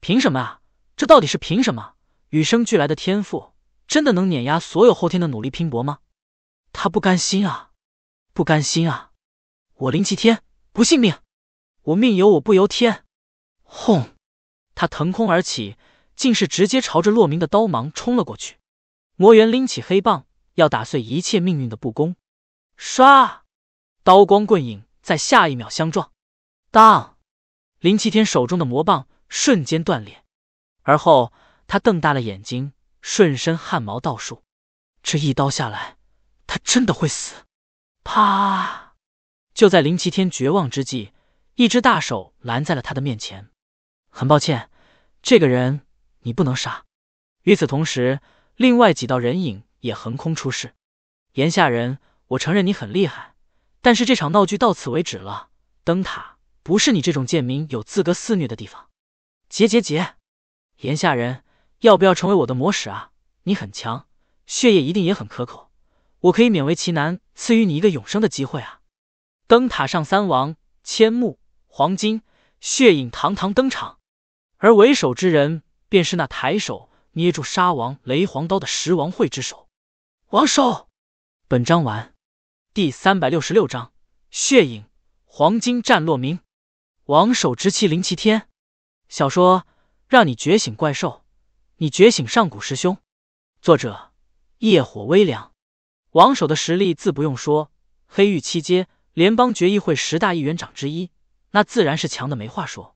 凭什么啊？这到底是凭什么？与生俱来的天赋真的能碾压所有后天的努力拼搏吗？他不甘心啊！不甘心啊！我林气天不信命，我命由我不由天！轰！他腾空而起，竟是直接朝着洛明的刀芒冲了过去。魔猿拎起黑棒。要打碎一切命运的不公！唰，刀光棍影在下一秒相撞，当林齐天手中的魔棒瞬间断裂，而后他瞪大了眼睛，顺身汗毛倒竖。这一刀下来，他真的会死！啪！就在林齐天绝望之际，一只大手拦在了他的面前。很抱歉，这个人你不能杀。与此同时，另外几道人影。也横空出世，炎下人，我承认你很厉害，但是这场闹剧到此为止了。灯塔不是你这种贱民有资格肆虐的地方。结结结，炎下人，要不要成为我的魔使啊？你很强，血液一定也很可口，我可以勉为其难赐予你一个永生的机会啊！灯塔上三王，千木、黄金、血影堂堂登场，而为首之人便是那抬手捏住沙王雷皇刀的十王会之首。王守，本章完，第三百六十六章血影黄金战洛明，王守之妻林七天。小说让你觉醒怪兽，你觉醒上古师兄。作者夜火微凉。王守的实力自不用说，黑域七阶，联邦决议会十大议员长之一，那自然是强的没话说。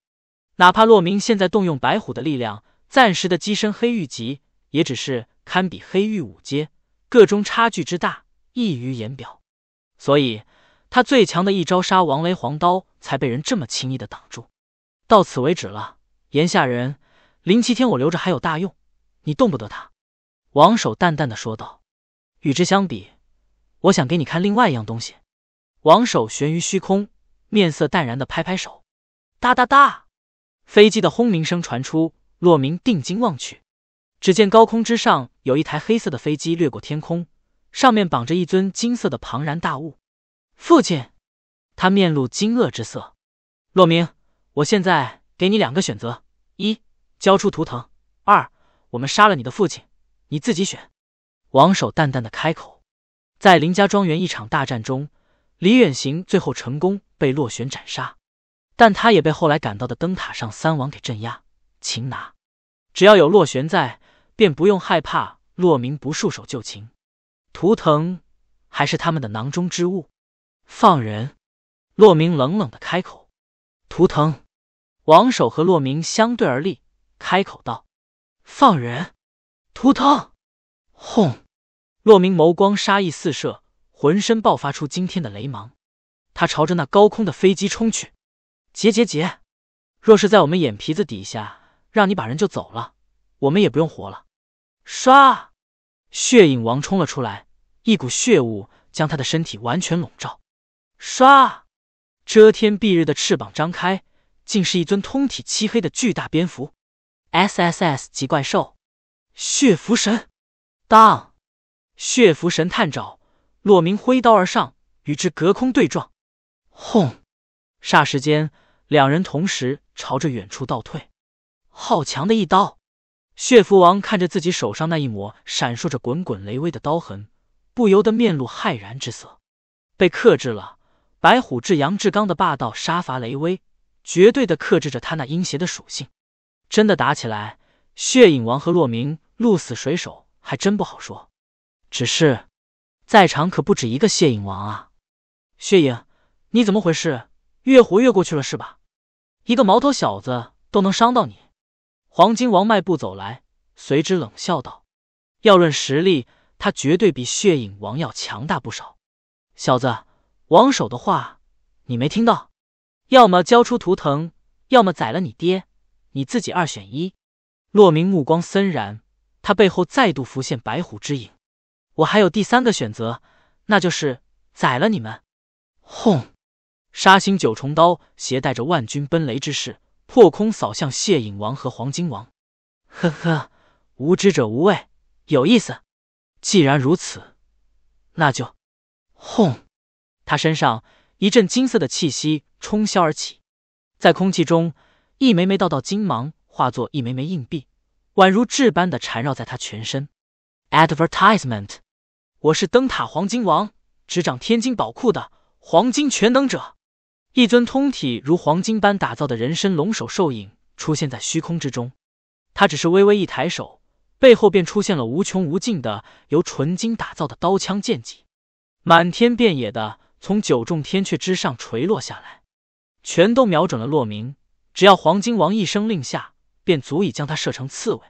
哪怕洛明现在动用白虎的力量，暂时的跻身黑域级，也只是堪比黑域五阶。各中差距之大，溢于言表，所以他最强的一招杀王雷黄刀，才被人这么轻易的挡住。到此为止了，言下人林齐天，我留着还有大用，你动不得他。王守淡淡的说道。与之相比，我想给你看另外一样东西。王守悬于虚空，面色淡然的拍拍手，哒哒哒，飞机的轰鸣声传出，洛明定睛望去，只见高空之上。有一台黑色的飞机掠过天空，上面绑着一尊金色的庞然大物。父亲，他面露惊愕之色。洛明，我现在给你两个选择：一，交出图腾；二，我们杀了你的父亲，你自己选。王守淡淡的开口。在林家庄园一场大战中，李远行最后成功被洛玄斩杀，但他也被后来赶到的灯塔上三王给镇压、擒拿。只要有洛玄在。便不用害怕洛明不束手就擒，图腾还是他们的囊中之物。放人！洛明冷冷的开口。图腾，王守和洛明相对而立，开口道：“放人！”图腾，轰！洛明眸光杀意四射，浑身爆发出惊天的雷芒，他朝着那高空的飞机冲去。劫劫劫！若是在我们眼皮子底下让你把人救走了。我们也不用活了。刷！血影王冲了出来，一股血雾将他的身体完全笼罩。刷！遮天蔽日的翅膀张开，竟是一尊通体漆黑的巨大蝙蝠。S S S 级怪兽，血蝠神。当！血蝠神探爪，洛明挥刀而上，与之隔空对撞。轰！霎时间，两人同时朝着远处倒退。好强的一刀！血蝠王看着自己手上那一抹闪烁着滚滚雷威的刀痕，不由得面露骇然之色。被克制了，白虎至阳至刚的霸道杀伐雷威，绝对的克制着他那阴邪的属性。真的打起来，血影王和洛明鹿死谁手还真不好说。只是在场可不止一个血影王啊！血影，你怎么回事？越活越过去了是吧？一个毛头小子都能伤到你？黄金王迈步走来，随之冷笑道：“要论实力，他绝对比血影王要强大不少。小子，王守的话你没听到？要么交出图腾，要么宰了你爹，你自己二选一。”洛明目光森然，他背后再度浮现白虎之影。我还有第三个选择，那就是宰了你们。轰！杀星九重刀携带着万钧奔雷之势。破空扫向谢影王和黄金王，呵呵，无知者无畏，有意思。既然如此，那就轰！他身上一阵金色的气息冲霄而起，在空气中，一枚枚道道金芒化作一枚枚硬币，宛如痣般的缠绕在他全身。Advertisement，我是灯塔黄金王，执掌天津宝库的黄金全能者。一尊通体如黄金般打造的人身龙首兽影出现在虚空之中，他只是微微一抬手，背后便出现了无穷无尽的由纯金打造的刀枪剑戟，满天遍野的从九重天阙之上垂落下来，全都瞄准了洛明。只要黄金王一声令下，便足以将他射成刺猬。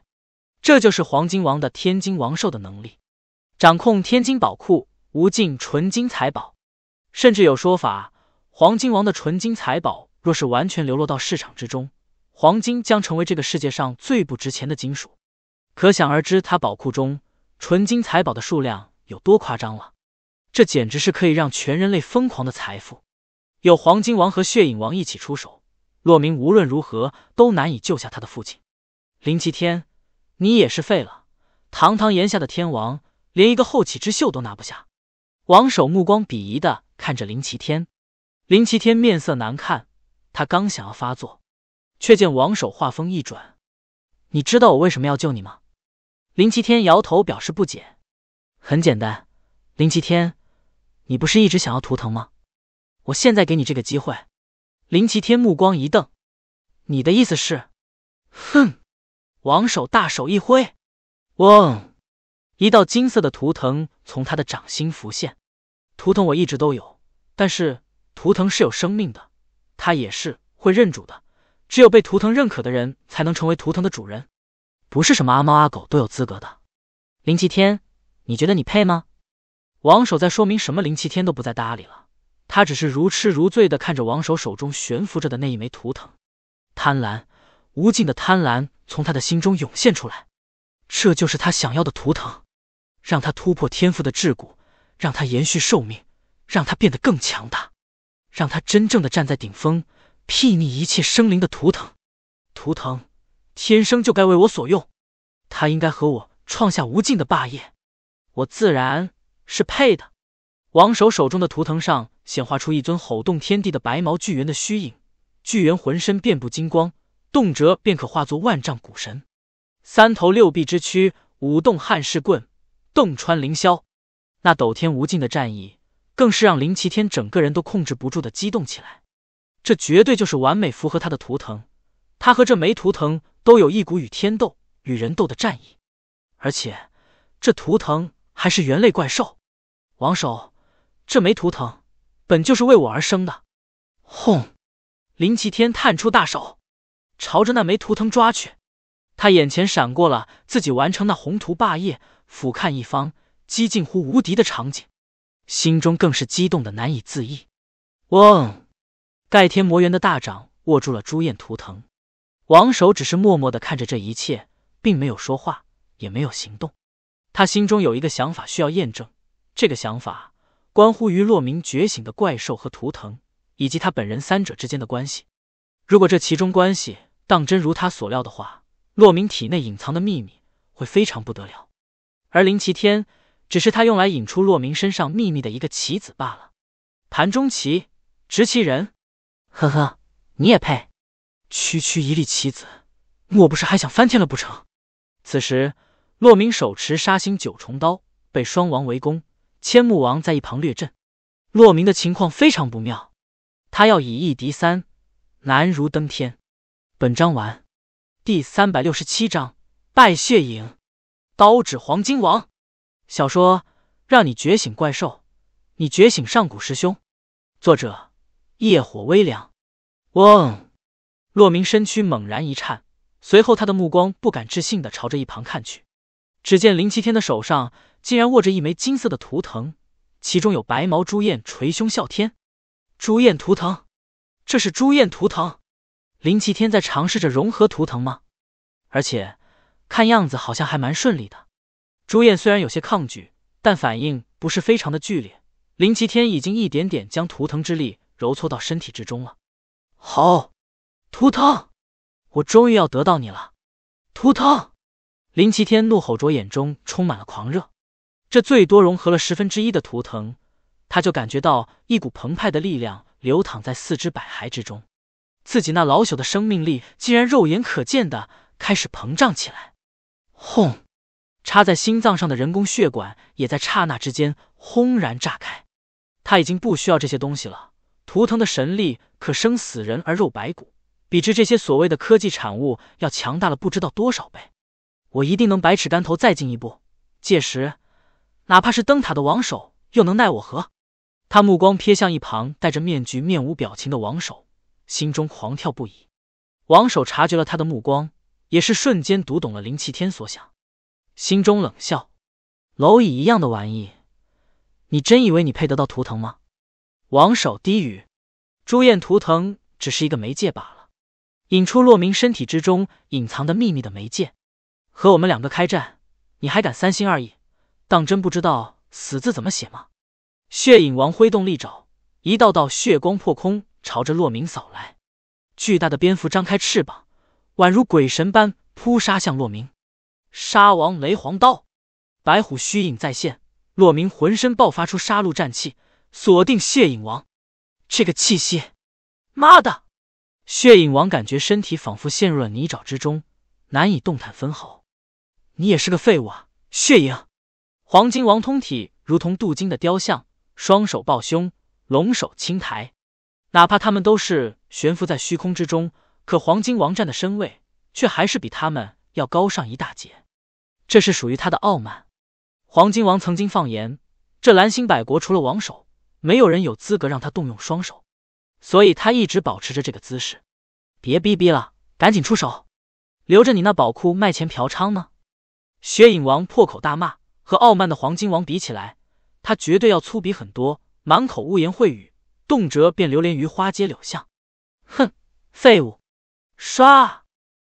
这就是黄金王的天津王兽的能力，掌控天津宝库，无尽纯金财宝，甚至有说法。黄金王的纯金财宝，若是完全流落到市场之中，黄金将成为这个世界上最不值钱的金属。可想而知，他宝库中纯金财宝的数量有多夸张了。这简直是可以让全人类疯狂的财富。有黄金王和血影王一起出手，洛明无论如何都难以救下他的父亲林齐天。你也是废了，堂堂炎下的天王，连一个后起之秀都拿不下。王守目光鄙夷的看着林齐天。林齐天面色难看，他刚想要发作，却见王守话锋一转：“你知道我为什么要救你吗？”林齐天摇头表示不解。很简单，林齐天，你不是一直想要图腾吗？我现在给你这个机会。林齐天目光一瞪：“你的意思是？”哼！王守大手一挥，嗡，一道金色的图腾从他的掌心浮现。图腾我一直都有，但是。图腾是有生命的，它也是会认主的。只有被图腾认可的人，才能成为图腾的主人，不是什么阿猫阿狗都有资格的。林七天，你觉得你配吗？王守在说明什么？林七天都不再搭理了，他只是如痴如醉地看着王守手中悬浮着的那一枚图腾，贪婪，无尽的贪婪从他的心中涌现出来。这就是他想要的图腾，让他突破天赋的桎梏，让他延续寿命，让他变得更强大。让他真正的站在顶峰，睥睨一切生灵的图腾，图腾天生就该为我所用，他应该和我创下无尽的霸业，我自然是配的。王守手中的图腾上显化出一尊吼动天地的白毛巨猿的虚影，巨猿浑身遍布金光，动辄便可化作万丈古神，三头六臂之躯舞动汉室棍，洞穿凌霄，那斗天无尽的战意。更是让林奇天整个人都控制不住的激动起来，这绝对就是完美符合他的图腾，他和这枚图腾都有一股与天斗、与人斗的战意，而且这图腾还是猿类怪兽。王守，这枚图腾本就是为我而生的。轰！林奇天探出大手，朝着那枚图腾抓去，他眼前闪过了自己完成那宏图霸业、俯瞰一方、几近乎无敌的场景。心中更是激动的难以自抑。嗡，盖天魔猿的大掌握住了朱厌图腾。王守只是默默的看着这一切，并没有说话，也没有行动。他心中有一个想法需要验证，这个想法关乎于洛明觉醒的怪兽和图腾，以及他本人三者之间的关系。如果这其中关系当真如他所料的话，洛明体内隐藏的秘密会非常不得了。而林奇天。只是他用来引出洛明身上秘密的一个棋子罢了，盘中棋，执棋人。呵呵，你也配？区区一粒棋子，莫不是还想翻天了不成？此时，洛明手持杀星九重刀，被双王围攻，千木王在一旁掠阵。洛明的情况非常不妙，他要以一敌三，难如登天。本章完，第三百六十七章：拜血影，刀指黄金王。小说让你觉醒怪兽，你觉醒上古师兄。作者夜火微凉。嗡，洛明身躯猛然一颤，随后他的目光不敢置信的朝着一旁看去，只见林齐天的手上竟然握着一枚金色的图腾，其中有白毛朱燕捶胸笑天，朱燕图腾，这是朱燕图腾。林齐天在尝试着融合图腾吗？而且看样子好像还蛮顺利的。朱厌虽然有些抗拒，但反应不是非常的剧烈。林齐天已经一点点将图腾之力揉搓到身体之中了。好，图腾，我终于要得到你了！图腾！林齐天怒吼着，眼中充满了狂热。这最多融合了十分之一的图腾，他就感觉到一股澎湃的力量流淌在四肢百骸之中，自己那老朽的生命力竟然肉眼可见的开始膨胀起来。轰！插在心脏上的人工血管也在刹那之间轰然炸开，他已经不需要这些东西了。图腾的神力可生死人而肉白骨，比之这些所谓的科技产物要强大了不知道多少倍。我一定能百尺竿头再进一步，届时哪怕是灯塔的王守又能奈我何？他目光瞥向一旁戴着面具、面无表情的王守，心中狂跳不已。王守察觉了他的目光，也是瞬间读懂了林奇天所想。心中冷笑，蝼蚁一样的玩意，你真以为你配得到图腾吗？王守低语。朱厌图腾只是一个媒介罢了，引出洛明身体之中隐藏的秘密的媒介。和我们两个开战，你还敢三心二意？当真不知道死字怎么写吗？血影王挥动利爪，一道道血光破空，朝着洛明扫来。巨大的蝙蝠张开翅膀，宛如鬼神般扑杀向洛明。杀王雷皇刀，白虎虚影再现，洛明浑身爆发出杀戮战气，锁定血影王。这个气息，妈的！血影王感觉身体仿佛陷入了泥沼之中，难以动弹分毫。你也是个废物啊！血影，黄金王通体如同镀金的雕像，双手抱胸，龙首轻抬。哪怕他们都是悬浮在虚空之中，可黄金王站的身位却还是比他们要高上一大截。这是属于他的傲慢。黄金王曾经放言，这蓝星百国除了王首，没有人有资格让他动用双手，所以他一直保持着这个姿势。别逼逼了，赶紧出手！留着你那宝库卖钱嫖娼呢？薛影王破口大骂。和傲慢的黄金王比起来，他绝对要粗鄙很多，满口污言秽语，动辄便流连于花街柳巷。哼，废物！刷！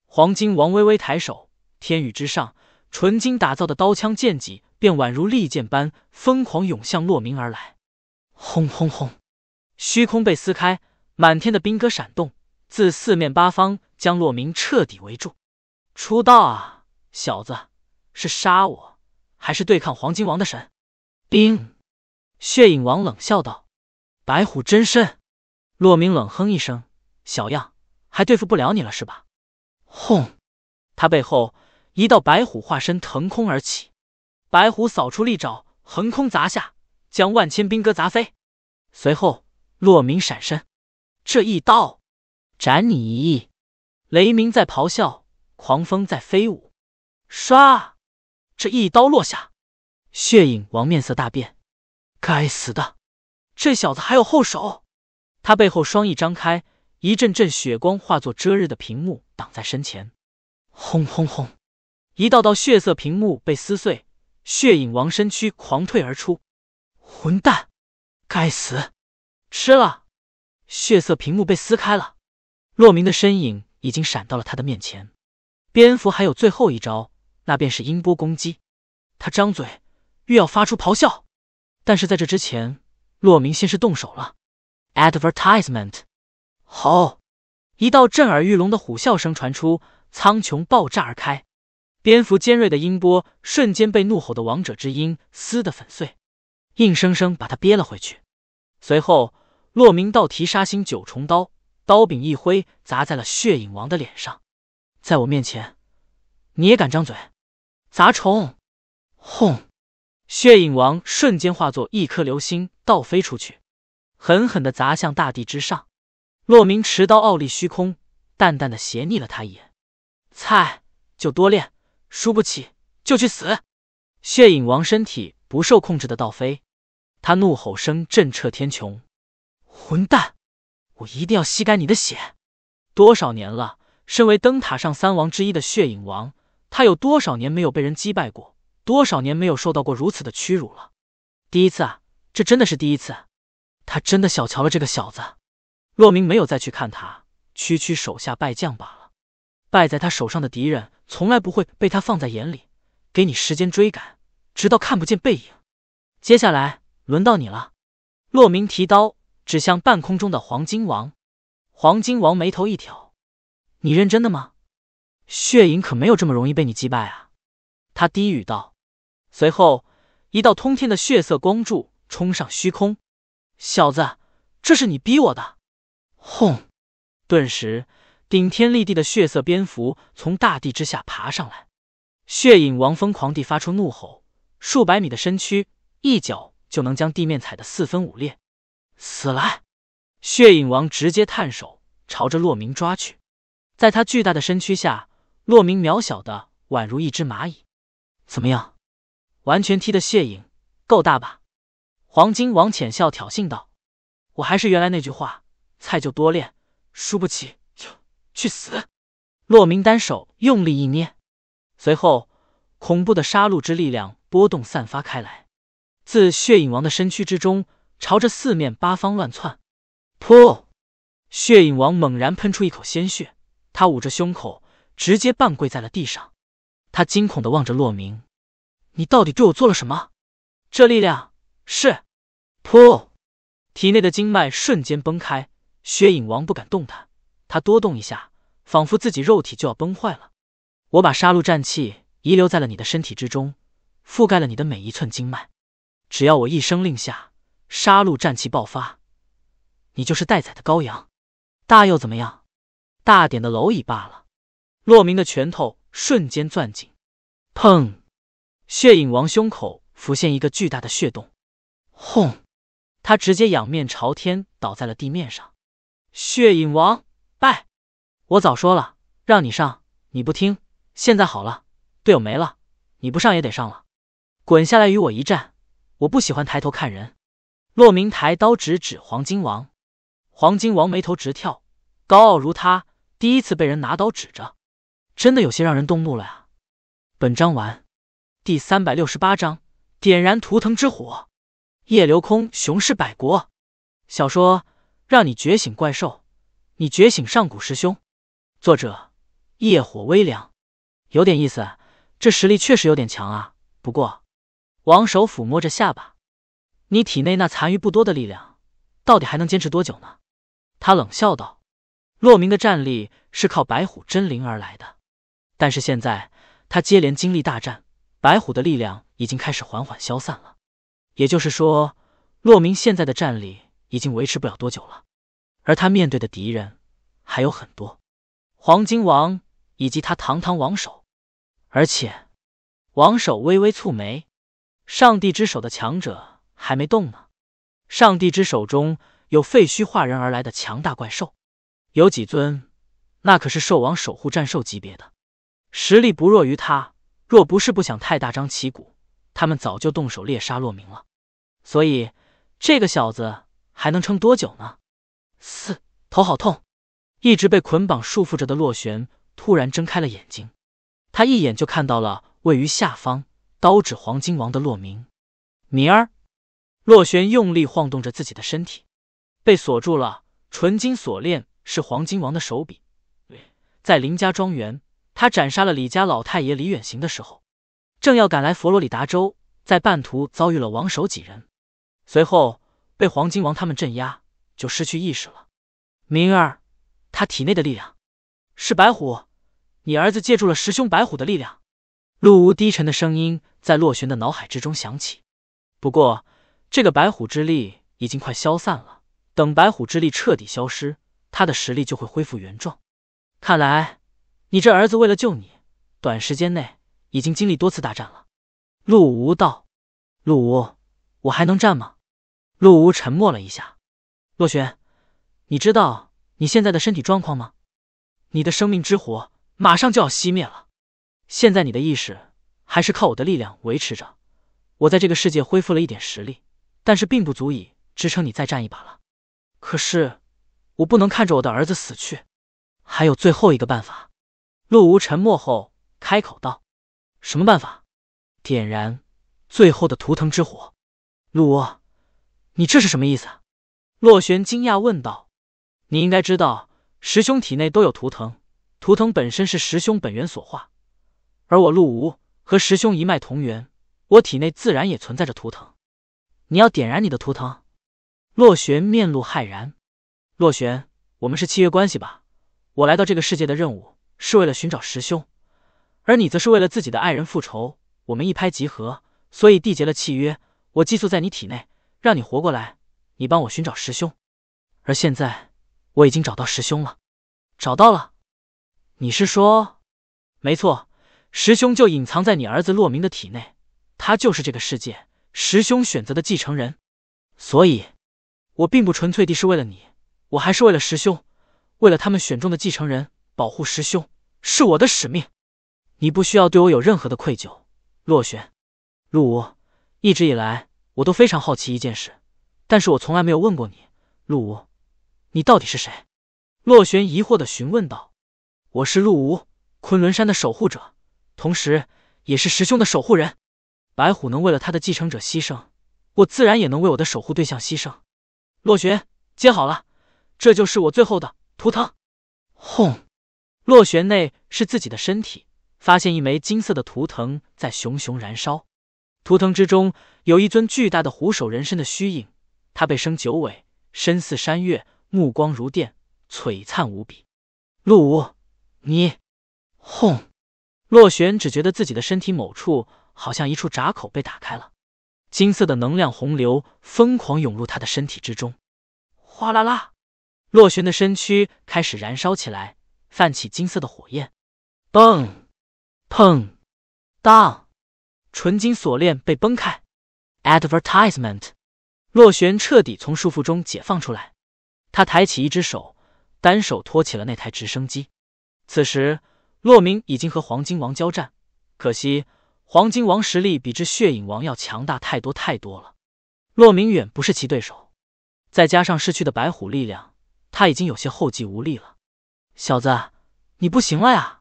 黄金王微微抬手，天宇之上。纯金打造的刀枪剑戟便宛如利剑般疯狂涌向洛明而来，轰轰轰！虚空被撕开，满天的兵戈闪动，自四面八方将洛明彻底围住。出道啊，小子，是杀我，还是对抗黄金王的神兵？血影王冷笑道：“白虎真身。”洛明冷哼一声：“小样，还对付不了你了是吧？”轰！他背后。一道白虎化身腾空而起，白虎扫出利爪，横空砸下，将万千兵戈砸飞。随后，洛明闪身，这一刀斩你一亿！雷鸣在咆哮，狂风在飞舞。唰！这一刀落下，血影王面色大变：“该死的，这小子还有后手！”他背后双翼张开，一阵阵血光化作遮日的屏幕挡在身前。轰轰轰！一道道血色屏幕被撕碎，血影王身躯狂退而出。混蛋！该死！吃了！血色屏幕被撕开了。洛明的身影已经闪到了他的面前。蝙蝠还有最后一招，那便是音波攻击。他张嘴，欲要发出咆哮，但是在这之前，洛明先是动手了。Advertisement。好，一道震耳欲聋的虎啸声传出，苍穹爆炸而开。蝙蝠尖锐的音波瞬间被怒吼的王者之音撕得粉碎，硬生生把他憋了回去。随后，洛明倒提杀星九重刀，刀柄一挥，砸在了血影王的脸上。在我面前，你也敢张嘴？砸虫！轰！血影王瞬间化作一颗流星，倒飞出去，狠狠地砸向大地之上。洛明持刀傲立虚空，淡淡的斜睨了他一眼：“菜，就多练。”输不起就去死！血影王身体不受控制的倒飞，他怒吼声震彻天穹。混蛋！我一定要吸干你的血！多少年了，身为灯塔上三王之一的血影王，他有多少年没有被人击败过？多少年没有受到过如此的屈辱了？第一次啊，这真的是第一次！他真的小瞧了这个小子。洛明没有再去看他，区区手下败将罢了。败在他手上的敌人。从来不会被他放在眼里，给你时间追赶，直到看不见背影。接下来轮到你了。洛明提刀指向半空中的黄金王，黄金王眉头一挑：“你认真的吗？血影可没有这么容易被你击败啊！”他低语道。随后，一道通天的血色光柱冲上虚空。小子，这是你逼我的！轰！顿时。顶天立地的血色蝙蝠从大地之下爬上来，血影王疯狂地发出怒吼，数百米的身躯，一脚就能将地面踩得四分五裂。死来！血影王直接探手朝着洛明抓去，在他巨大的身躯下，洛明渺小的宛如一只蚂蚁。怎么样？完全踢的血影够大吧？黄金王浅笑挑衅道：“我还是原来那句话，菜就多练，输不起。”去死！洛明单手用力一捏，随后恐怖的杀戮之力量波动散发开来，自血影王的身躯之中朝着四面八方乱窜。噗！血影王猛然喷出一口鲜血，他捂着胸口，直接半跪在了地上。他惊恐的望着洛明：“你到底对我做了什么？这力量是……噗！”体内的经脉瞬间崩开，血影王不敢动弹。他多动一下，仿佛自己肉体就要崩坏了。我把杀戮战气遗留在了你的身体之中，覆盖了你的每一寸经脉。只要我一声令下，杀戮战气爆发，你就是待宰的羔羊。大又怎么样？大点的蝼蚁罢了。洛明的拳头瞬间攥紧，砰！血影王胸口浮现一个巨大的血洞，轰！他直接仰面朝天倒在了地面上。血影王。拜！我早说了让你上，你不听。现在好了，队友没了，你不上也得上了。滚下来与我一战！我不喜欢抬头看人。洛明抬刀指指黄金王，黄金王眉头直跳，高傲如他第一次被人拿刀指着，真的有些让人动怒了呀。本章完。第三百六十八章：点燃图腾之火。夜流空雄视百国。小说让你觉醒怪兽。你觉醒上古师兄，作者夜火微凉，有点意思，这实力确实有点强啊。不过，王守抚摸着下巴，你体内那残余不多的力量，到底还能坚持多久呢？他冷笑道。洛明的战力是靠白虎真灵而来的，但是现在他接连经历大战，白虎的力量已经开始缓缓消散了。也就是说，洛明现在的战力已经维持不了多久了。而他面对的敌人还有很多，黄金王以及他堂堂王首，而且王首微微蹙眉，上帝之手的强者还没动呢。上帝之手中有废墟化人而来的强大怪兽，有几尊，那可是兽王守护战兽级别的，实力不弱于他。若不是不想太大张旗鼓，他们早就动手猎杀洛明了。所以这个小子还能撑多久呢？四，头好痛！一直被捆绑束缚着的洛玄突然睁开了眼睛，他一眼就看到了位于下方刀指黄金王的洛明明儿。洛玄用力晃动着自己的身体，被锁住了。纯金锁链是黄金王的手笔。在林家庄园，他斩杀了李家老太爷李远行的时候，正要赶来佛罗里达州，在半途遭遇了王守几人，随后被黄金王他们镇压。就失去意识了，明儿，他体内的力量是白虎，你儿子借助了师兄白虎的力量。陆无低沉的声音在洛玄的脑海之中响起。不过，这个白虎之力已经快消散了，等白虎之力彻底消失，他的实力就会恢复原状。看来，你这儿子为了救你，短时间内已经经历多次大战了。陆无道，陆无，我还能战吗？陆无沉默了一下。洛玄，你知道你现在的身体状况吗？你的生命之火马上就要熄灭了，现在你的意识还是靠我的力量维持着。我在这个世界恢复了一点实力，但是并不足以支撑你再战一把了。可是我不能看着我的儿子死去。还有最后一个办法。陆吾沉默后开口道：“什么办法？点燃最后的图腾之火。”陆吾，你这是什么意思？洛玄惊讶问道：“你应该知道，师兄体内都有图腾，图腾本身是师兄本源所化，而我陆无和师兄一脉同源，我体内自然也存在着图腾。你要点燃你的图腾？”洛玄面露骇然。洛玄，我们是契约关系吧？我来到这个世界的任务是为了寻找师兄，而你则是为了自己的爱人复仇，我们一拍即合，所以缔结了契约。我寄宿在你体内，让你活过来。你帮我寻找师兄，而现在我已经找到师兄了。找到了？你是说？没错，师兄就隐藏在你儿子洛明的体内，他就是这个世界师兄选择的继承人。所以，我并不纯粹地是为了你，我还是为了师兄，为了他们选中的继承人，保护师兄是我的使命。你不需要对我有任何的愧疚，洛玄，陆武。一直以来，我都非常好奇一件事。但是我从来没有问过你，陆吾，你到底是谁？洛玄疑惑的询问道：“我是陆吾，昆仑山的守护者，同时也是师兄的守护人。白虎能为了他的继承者牺牲，我自然也能为我的守护对象牺牲。”洛玄接好了，这就是我最后的图腾。轰！洛玄内是自己的身体，发现一枚金色的图腾在熊熊燃烧，图腾之中有一尊巨大的虎首人身的虚影。他被生九尾，身似山岳，目光如电，璀璨无比。陆武，你轰！洛玄只觉得自己的身体某处好像一处闸口被打开了，金色的能量洪流疯狂涌入他的身体之中，哗啦啦！洛玄的身躯开始燃烧起来，泛起金色的火焰。嘣！砰！当！纯金锁链被崩开。Advertisement。洛玄彻底从束缚中解放出来，他抬起一只手，单手托起了那台直升机。此时，洛明已经和黄金王交战，可惜黄金王实力比之血影王要强大太多太多了，洛明远不是其对手。再加上失去的白虎力量，他已经有些后继无力了。小子，你不行了呀！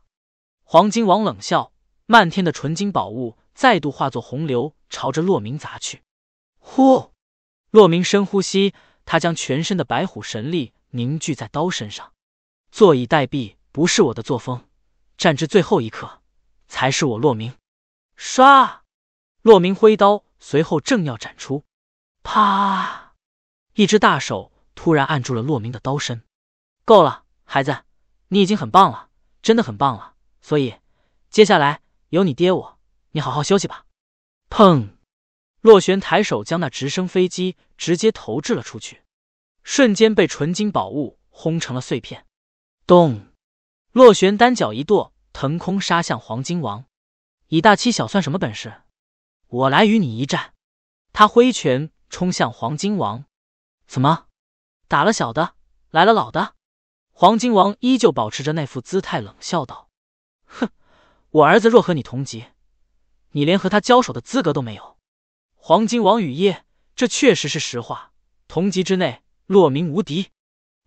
黄金王冷笑，漫天的纯金宝物再度化作洪流，朝着洛明砸去。呼！洛明深呼吸，他将全身的白虎神力凝聚在刀身上。坐以待毙不是我的作风，战至最后一刻才是我洛明。唰！洛明挥刀，随后正要斩出，啪！一只大手突然按住了洛明的刀身。够了，孩子，你已经很棒了，真的很棒了。所以接下来由你爹我，你好好休息吧。砰！洛玄抬手将那直升飞机直接投掷了出去，瞬间被纯金宝物轰成了碎片。咚！洛玄单脚一跺，腾空杀向黄金王。以大欺小算什么本事？我来与你一战！他挥拳冲向黄金王。怎么，打了小的来了老的？黄金王依旧保持着那副姿态，冷笑道：“哼，我儿子若和你同级，你连和他交手的资格都没有。”黄金王雨夜，这确实是实话。同级之内，洛明无敌。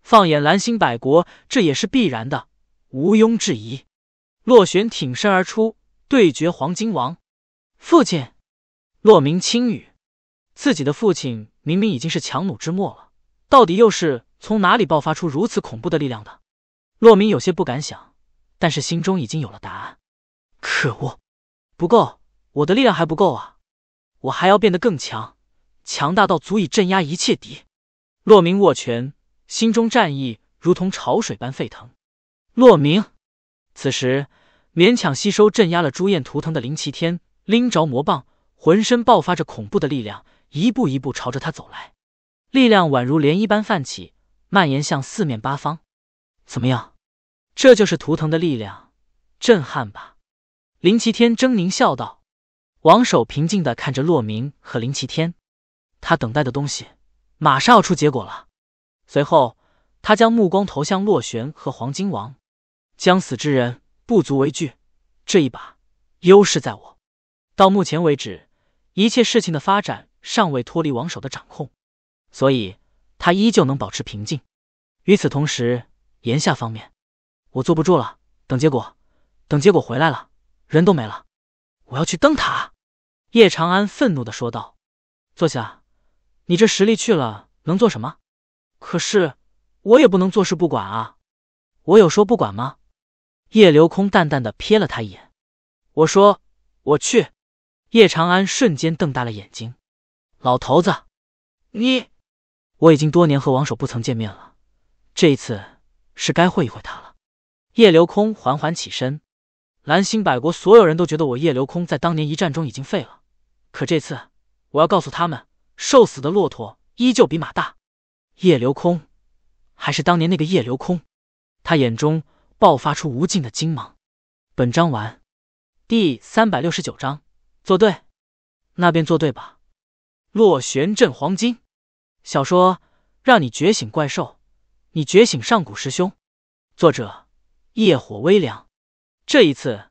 放眼蓝星百国，这也是必然的，毋庸置疑。洛玄挺身而出，对决黄金王。父亲，洛明轻语，自己的父亲明明已经是强弩之末了，到底又是从哪里爆发出如此恐怖的力量的？洛明有些不敢想，但是心中已经有了答案。可恶，不够，我的力量还不够啊！我还要变得更强，强大到足以镇压一切敌。洛明握拳，心中战意如同潮水般沸腾。洛明，此时勉强吸收镇压了朱厌图腾的林奇天，拎着魔棒，浑身爆发着恐怖的力量，一步一步朝着他走来。力量宛如涟漪般泛起，蔓延向四面八方。怎么样，这就是图腾的力量，震撼吧？林奇天狰狞笑道。王守平静的看着洛明和林齐天，他等待的东西马上要出结果了。随后，他将目光投向洛玄和黄金王。将死之人不足为惧，这一把优势在我。到目前为止，一切事情的发展尚未脱离王守的掌控，所以他依旧能保持平静。与此同时，炎夏方面，我坐不住了，等结果，等结果回来了，人都没了，我要去灯塔。叶长安愤怒的说道：“坐下，你这实力去了能做什么？可是我也不能坐视不管啊！我有说不管吗？”叶流空淡淡的瞥了他一眼：“我说我去。”叶长安瞬间瞪大了眼睛：“老头子，你……我已经多年和王守不曾见面了，这一次是该会一会他了。”叶流空缓缓起身。蓝星百国所有人都觉得我叶流空在当年一战中已经废了。可这次，我要告诉他们，瘦死的骆驼依旧比马大。叶流空，还是当年那个叶流空。他眼中爆发出无尽的金芒。本章完，第三百六十九章，作对，那便作对吧。洛玄镇黄金小说，让你觉醒怪兽，你觉醒上古师兄。作者：夜火微凉。这一次，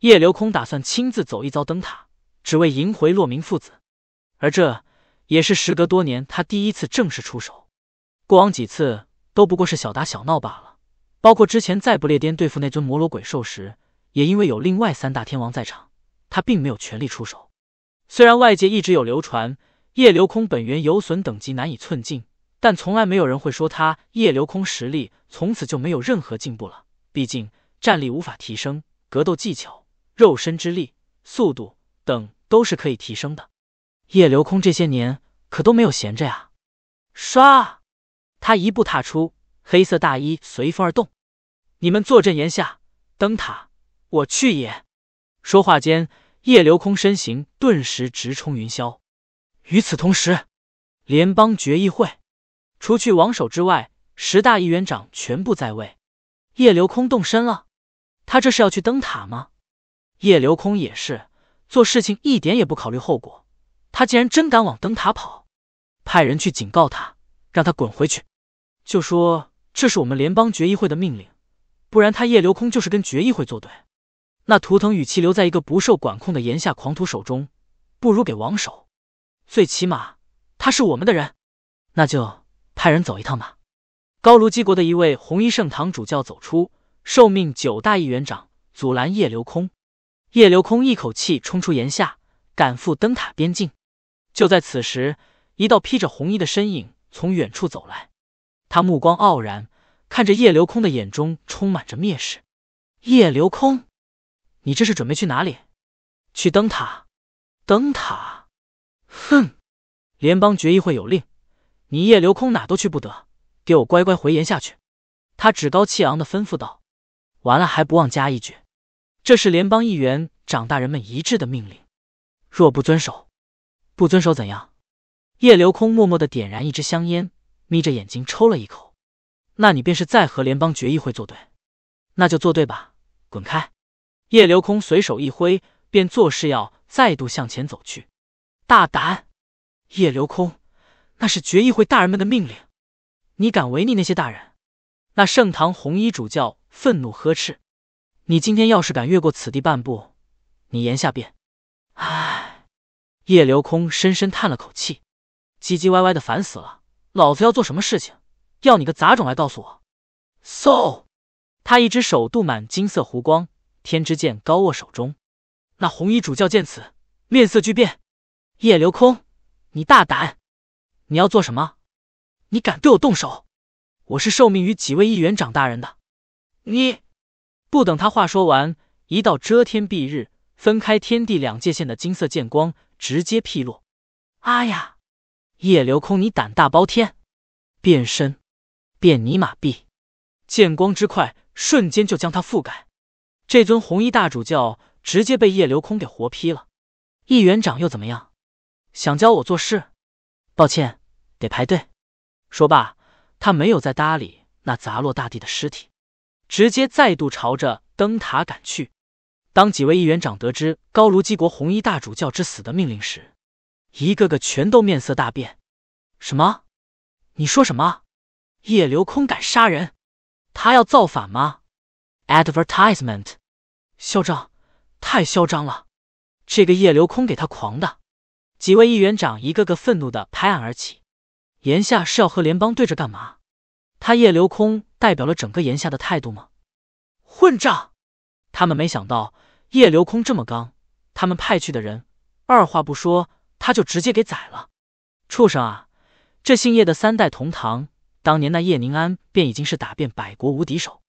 叶流空打算亲自走一遭灯塔。只为赢回洛明父子，而这也是时隔多年他第一次正式出手。过往几次都不过是小打小闹罢了，包括之前在不列颠对付那尊摩罗鬼兽时，也因为有另外三大天王在场，他并没有全力出手。虽然外界一直有流传叶流空本源有损，等级难以寸进，但从来没有人会说他叶流空实力从此就没有任何进步了。毕竟战力无法提升，格斗技巧、肉身之力、速度。等都是可以提升的。叶流空这些年可都没有闲着呀！唰，他一步踏出，黑色大衣随风而动。你们坐镇岩下灯塔，我去也！说话间，叶流空身形顿时直冲云霄。与此同时，联邦决议会，除去王守之外，十大议员长全部在位。叶流空动身了，他这是要去灯塔吗？叶流空也是。做事情一点也不考虑后果，他竟然真敢往灯塔跑！派人去警告他，让他滚回去，就说这是我们联邦决议会的命令，不然他叶流空就是跟决议会作对。那图腾与其留在一个不受管控的炎夏狂徒手中，不如给王守，最起码他是我们的人。那就派人走一趟吧。高卢基国的一位红衣圣堂主教走出，受命九大议员长阻拦叶流空。叶流空一口气冲出岩下，赶赴灯塔边境。就在此时，一道披着红衣的身影从远处走来，他目光傲然，看着叶流空的眼中充满着蔑视。叶流空，你这是准备去哪里？去灯塔？灯塔？哼！联邦决议会有令，你叶流空哪都去不得，给我乖乖回岩下去！他趾高气昂的吩咐道，完了还不忘加一句。这是联邦议员长大人们一致的命令，若不遵守，不遵守怎样？叶流空默默的点燃一支香烟，眯着眼睛抽了一口。那你便是再和联邦决议会作对，那就作对吧。滚开！叶流空随手一挥，便作势要再度向前走去。大胆！叶流空，那是决议会大人们的命令，你敢违逆那些大人？那盛唐红衣主教愤怒呵斥。你今天要是敢越过此地半步，你言下便。唉，叶流空深深叹了口气，唧唧歪歪的烦死了。老子要做什么事情，要你个杂种来告诉我。s o 他一只手镀满金色弧光，天之剑高握手中。那红衣主教见此，面色巨变。叶流空，你大胆！你要做什么？你敢对我动手？我是受命于几位议员长大人的。你。不等他话说完，一道遮天蔽日、分开天地两界限的金色剑光直接劈落。啊呀！叶流空，你胆大包天！变身，变尼玛币，剑光之快，瞬间就将他覆盖。这尊红衣大主教直接被叶流空给活劈了。一元长又怎么样？想教我做事？抱歉，得排队。说罢，他没有再搭理那砸落大地的尸体。直接再度朝着灯塔赶去。当几位议员长得知高卢基国红衣大主教之死的命令时，一个个全都面色大变。什么？你说什么？叶流空敢杀人？他要造反吗？Advertisement，嚣张，太嚣张了！这个叶流空给他狂的。几位议员长一个个愤怒的拍案而起。言下是要和联邦对着干嘛？他叶流空。代表了整个炎夏的态度吗？混账！他们没想到叶流空这么刚，他们派去的人二话不说，他就直接给宰了。畜生啊！这姓叶的三代同堂，当年那叶宁安便已经是打遍百国无敌手，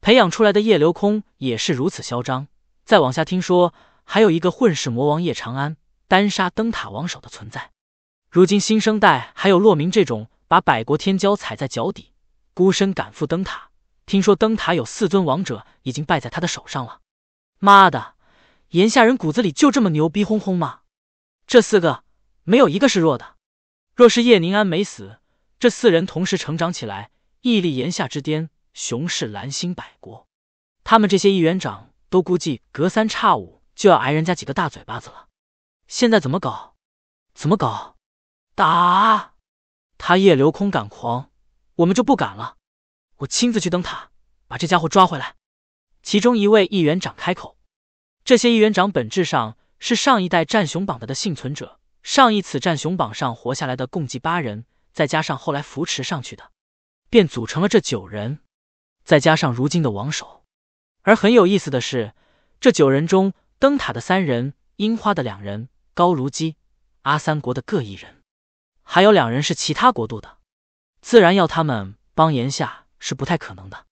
培养出来的叶流空也是如此嚣张。再往下听说，还有一个混世魔王叶长安，单杀灯塔王首的存在。如今新生代还有洛明这种把百国天骄踩在脚底。孤身赶赴灯塔，听说灯塔有四尊王者已经败在他的手上了。妈的，炎夏人骨子里就这么牛逼哄哄吗？这四个没有一个是弱的。若是叶宁安没死，这四人同时成长起来，屹立炎夏之巅，雄视蓝星百国。他们这些议员长都估计隔三差五就要挨人家几个大嘴巴子了。现在怎么搞？怎么搞？打他！叶流空敢狂。我们就不敢了，我亲自去灯塔把这家伙抓回来。其中一位议员长开口：“这些议员长本质上是上一代战雄榜的的幸存者，上一次战雄榜上活下来的共计八人，再加上后来扶持上去的，便组成了这九人，再加上如今的王守。而很有意思的是，这九人中，灯塔的三人，樱花的两人，高如姬、阿三国的各一人，还有两人是其他国度的。”自然要他们帮炎夏是不太可能的，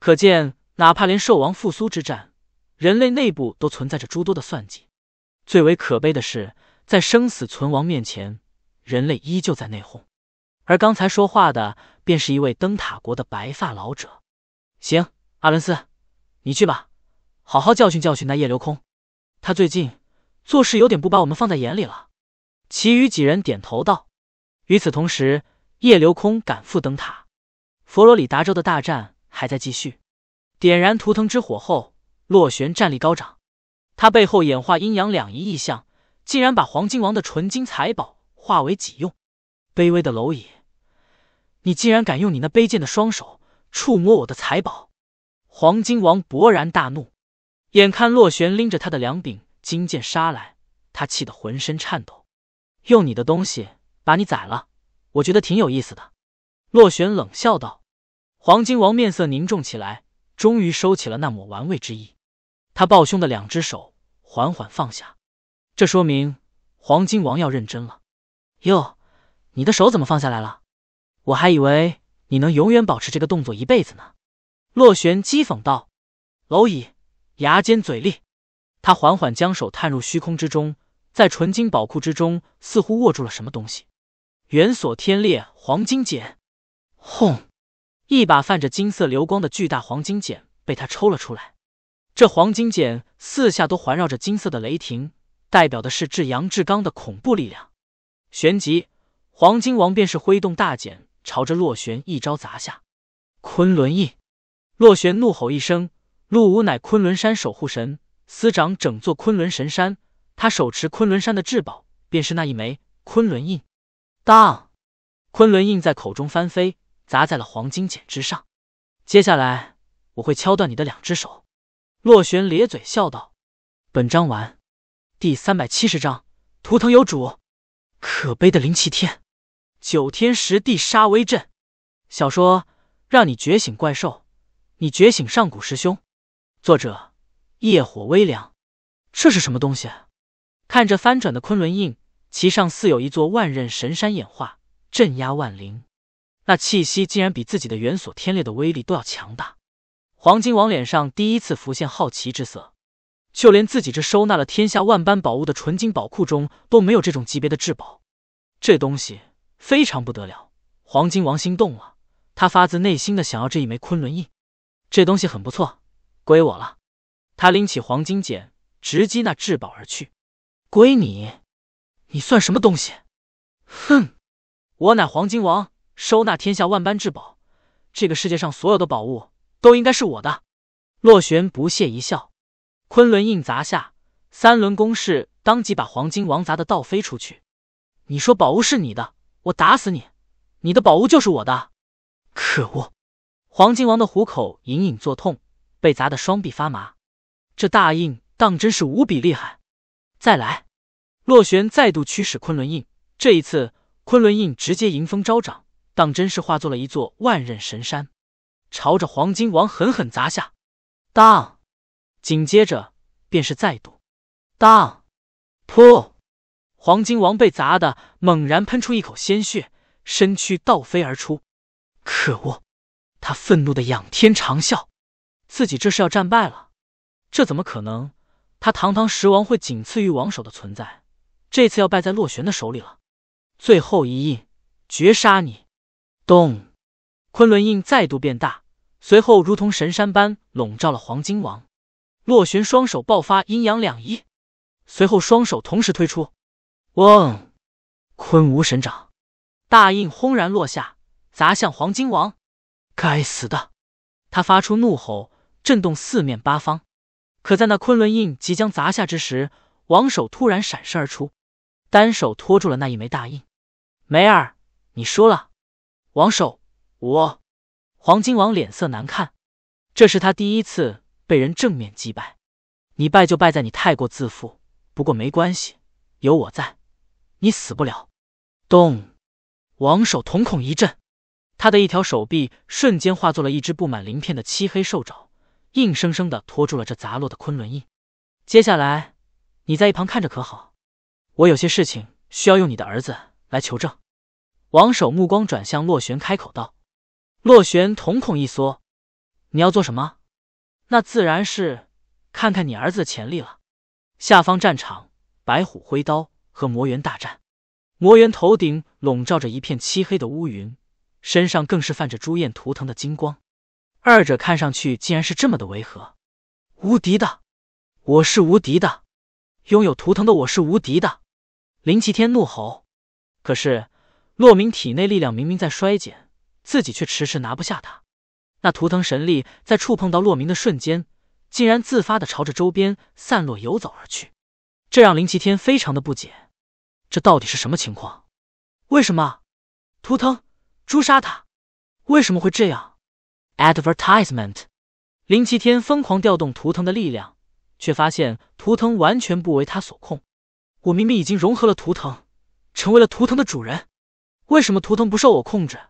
可见，哪怕连兽王复苏之战，人类内部都存在着诸多的算计。最为可悲的是，在生死存亡面前，人类依旧在内讧。而刚才说话的便是一位灯塔国的白发老者。行，阿伦斯，你去吧，好好教训教训那夜流空。他最近做事有点不把我们放在眼里了。其余几人点头道。与此同时。叶流空赶赴灯塔，佛罗里达州的大战还在继续。点燃图腾之火后，洛玄战力高涨，他背后演化阴阳两仪异象，竟然把黄金王的纯金财宝化为己用。卑微的蝼蚁，你竟然敢用你那卑贱的双手触摸我的财宝！黄金王勃然大怒，眼看洛玄拎着他的两柄金剑杀来，他气得浑身颤抖。用你的东西，把你宰了！我觉得挺有意思的，洛玄冷笑道。黄金王面色凝重起来，终于收起了那抹玩味之意。他抱胸的两只手缓缓放下，这说明黄金王要认真了。哟，你的手怎么放下来了？我还以为你能永远保持这个动作一辈子呢。洛玄讥讽道：“蝼蚁，牙尖嘴利。”他缓缓将手探入虚空之中，在纯金宝库之中，似乎握住了什么东西。元索天裂黄金锏，轰！一把泛着金色流光的巨大黄金锏被他抽了出来。这黄金锏四下都环绕着金色的雷霆，代表的是至阳至刚的恐怖力量。旋即，黄金王便是挥动大剪，朝着洛玄一招砸下。昆仑印！洛玄怒吼一声，陆吾乃昆仑山守护神，司掌整座昆仑神山。他手持昆仑山的至宝，便是那一枚昆仑印。当，昆仑印在口中翻飞，砸在了黄金简之上。接下来，我会敲断你的两只手。洛玄咧嘴笑道：“本章完，第三百七十章，图腾有主。可悲的灵气天，九天十地杀威震。小说让你觉醒怪兽，你觉醒上古师兄。作者夜火微凉。这是什么东西？看着翻转的昆仑印。”其上似有一座万仞神山演化，镇压万灵。那气息竟然比自己的元锁天裂的威力都要强大。黄金王脸上第一次浮现好奇之色，就连自己这收纳了天下万般宝物的纯金宝库中都没有这种级别的至宝。这东西非常不得了，黄金王心动了，他发自内心的想要这一枚昆仑印。这东西很不错，归我了。他拎起黄金锏，直击那至宝而去。归你。你算什么东西？哼，我乃黄金王，收纳天下万般至宝，这个世界上所有的宝物都应该是我的。洛玄不屑一笑，昆仑印砸下，三轮攻势当即把黄金王砸的倒飞出去。你说宝物是你的，我打死你，你的宝物就是我的。可恶！黄金王的虎口隐隐作痛，被砸的双臂发麻。这大印当真是无比厉害。再来！洛玄再度驱使昆仑印，这一次昆仑印直接迎风招展，当真是化作了一座万仞神山，朝着黄金王狠狠砸下。当，紧接着便是再度，当，噗！黄金王被砸的猛然喷出一口鲜血，身躯倒飞而出。可恶！他愤怒的仰天长啸，自己这是要战败了？这怎么可能？他堂堂十王会仅次于王守的存在！这次要败在洛玄的手里了，最后一印绝杀你！咚，昆仑印再度变大，随后如同神山般笼罩了黄金王。洛玄双手爆发阴阳两仪，随后双手同时推出。嗡，昆吾神掌，大印轰然落下，砸向黄金王。该死的！他发出怒吼，震动四面八方。可在那昆仑印即将砸下之时，王手突然闪身而出。单手托住了那一枚大印，梅尔，你输了。王守，我黄金王脸色难看，这是他第一次被人正面击败。你败就败在你太过自负。不过没关系，有我在，你死不了。咚！王守瞳孔一震，他的一条手臂瞬间化作了一只布满鳞片的漆黑兽爪，硬生生的拖住了这砸落的昆仑印。接下来，你在一旁看着可好？我有些事情需要用你的儿子来求证。王守目光转向洛玄，开口道：“洛玄，瞳孔一缩，你要做什么？那自然是看看你儿子的潜力了。”下方战场，白虎挥刀和魔猿大战。魔猿头顶笼罩着一片漆黑的乌云，身上更是泛着朱焰图腾的金光。二者看上去竟然是这么的违和。无敌的，我是无敌的，拥有图腾的我是无敌的。林齐天怒吼，可是洛明体内力量明明在衰减，自己却迟迟拿不下他。那图腾神力在触碰到洛明的瞬间，竟然自发的朝着周边散落游走而去，这让林齐天非常的不解，这到底是什么情况？为什么图腾诛杀他？为什么会这样？Advertisement，林齐天疯狂调动图腾的力量，却发现图腾完全不为他所控。我明明已经融合了图腾，成为了图腾的主人，为什么图腾不受我控制？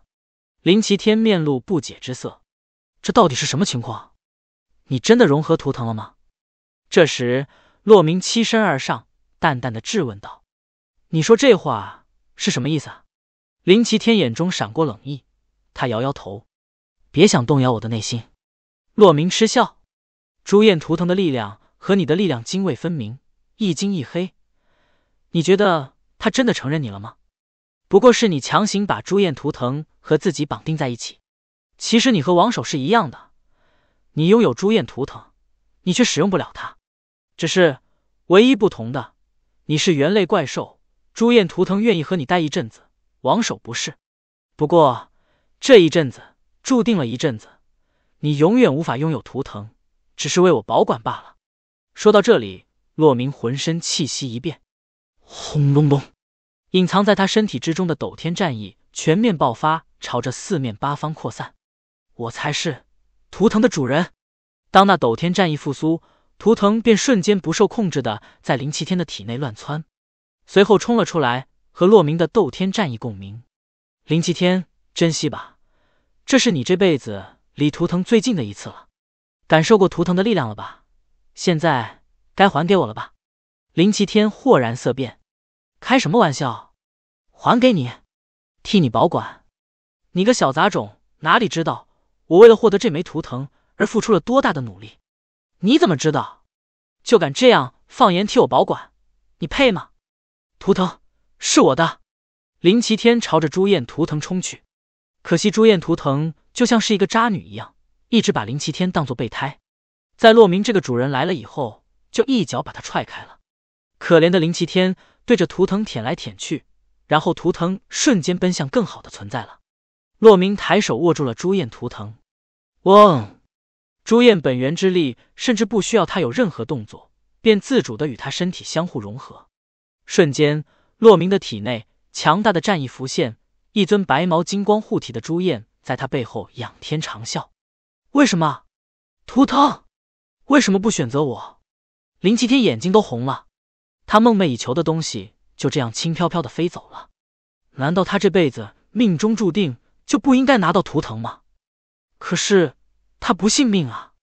林奇天面露不解之色，这到底是什么情况？你真的融合图腾了吗？这时，洛明栖身而上，淡淡的质问道：“你说这话是什么意思？”啊？林奇天眼中闪过冷意，他摇摇头：“别想动摇我的内心。”洛明嗤笑：“朱厌图腾的力量和你的力量泾渭分明，一金一黑。”你觉得他真的承认你了吗？不过是你强行把朱燕图腾和自己绑定在一起。其实你和王守是一样的，你拥有朱燕图腾，你却使用不了它。只是唯一不同的，你是猿类怪兽，朱燕图腾愿意和你待一阵子，王守不是。不过这一阵子注定了一阵子，你永远无法拥有图腾，只是为我保管罢了。说到这里，洛明浑身气息一变。轰隆隆！隐藏在他身体之中的斗天战意全面爆发，朝着四面八方扩散。我才是图腾的主人。当那斗天战意复苏，图腾便瞬间不受控制的在林七天的体内乱窜，随后冲了出来，和洛明的斗天战意共鸣。林七天，珍惜吧，这是你这辈子离图腾最近的一次了。感受过图腾的力量了吧？现在该还给我了吧？林七天豁然色变。开什么玩笑？还给你？替你保管？你个小杂种，哪里知道我为了获得这枚图腾而付出了多大的努力？你怎么知道？就敢这样放言替我保管？你配吗？图腾是我的！林齐天朝着朱燕图腾冲去，可惜朱燕图腾就像是一个渣女一样，一直把林齐天当做备胎，在洛明这个主人来了以后，就一脚把他踹开了。可怜的林齐天。对着图腾舔来舔去，然后图腾瞬间奔向更好的存在了。骆明抬手握住了朱厌图腾，嗡，朱厌本源之力甚至不需要他有任何动作，便自主的与他身体相互融合。瞬间，骆明的体内强大的战意浮现，一尊白毛金光护体的朱厌在他背后仰天长啸。为什么，图腾，为什么不选择我？林七天眼睛都红了。他梦寐以求的东西就这样轻飘飘的飞走了，难道他这辈子命中注定就不应该拿到图腾吗？可是他不信命啊！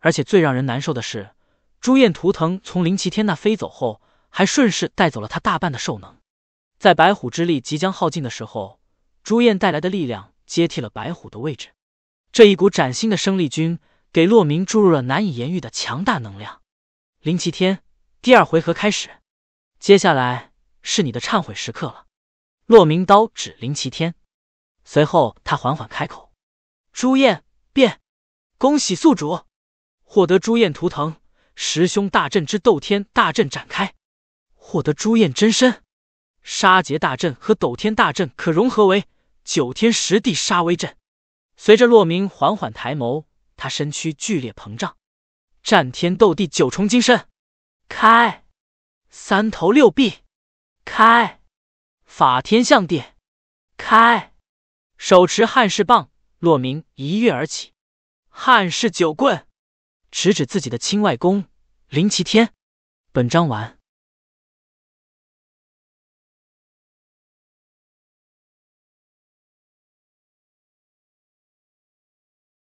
而且最让人难受的是，朱厌图腾从林齐天那飞走后，还顺势带走了他大半的兽能。在白虎之力即将耗尽的时候，朱厌带来的力量接替了白虎的位置。这一股崭新的生力军，给洛明注入了难以言喻的强大能量。林齐天，第二回合开始。接下来是你的忏悔时刻了。洛明刀指林齐天，随后他缓缓开口：“朱厌变，恭喜宿主获得朱厌图腾，十凶大阵之斗天大阵展开，获得朱厌真身，杀劫大阵和斗天大阵可融合为九天十地杀威阵。”随着洛明缓缓抬眸，他身躯剧烈膨胀，战天斗地九重金身开。三头六臂，开法天象地，开，手持汉式棒，洛明一跃而起，汉式九棍，直指自己的亲外公林齐天。本章完。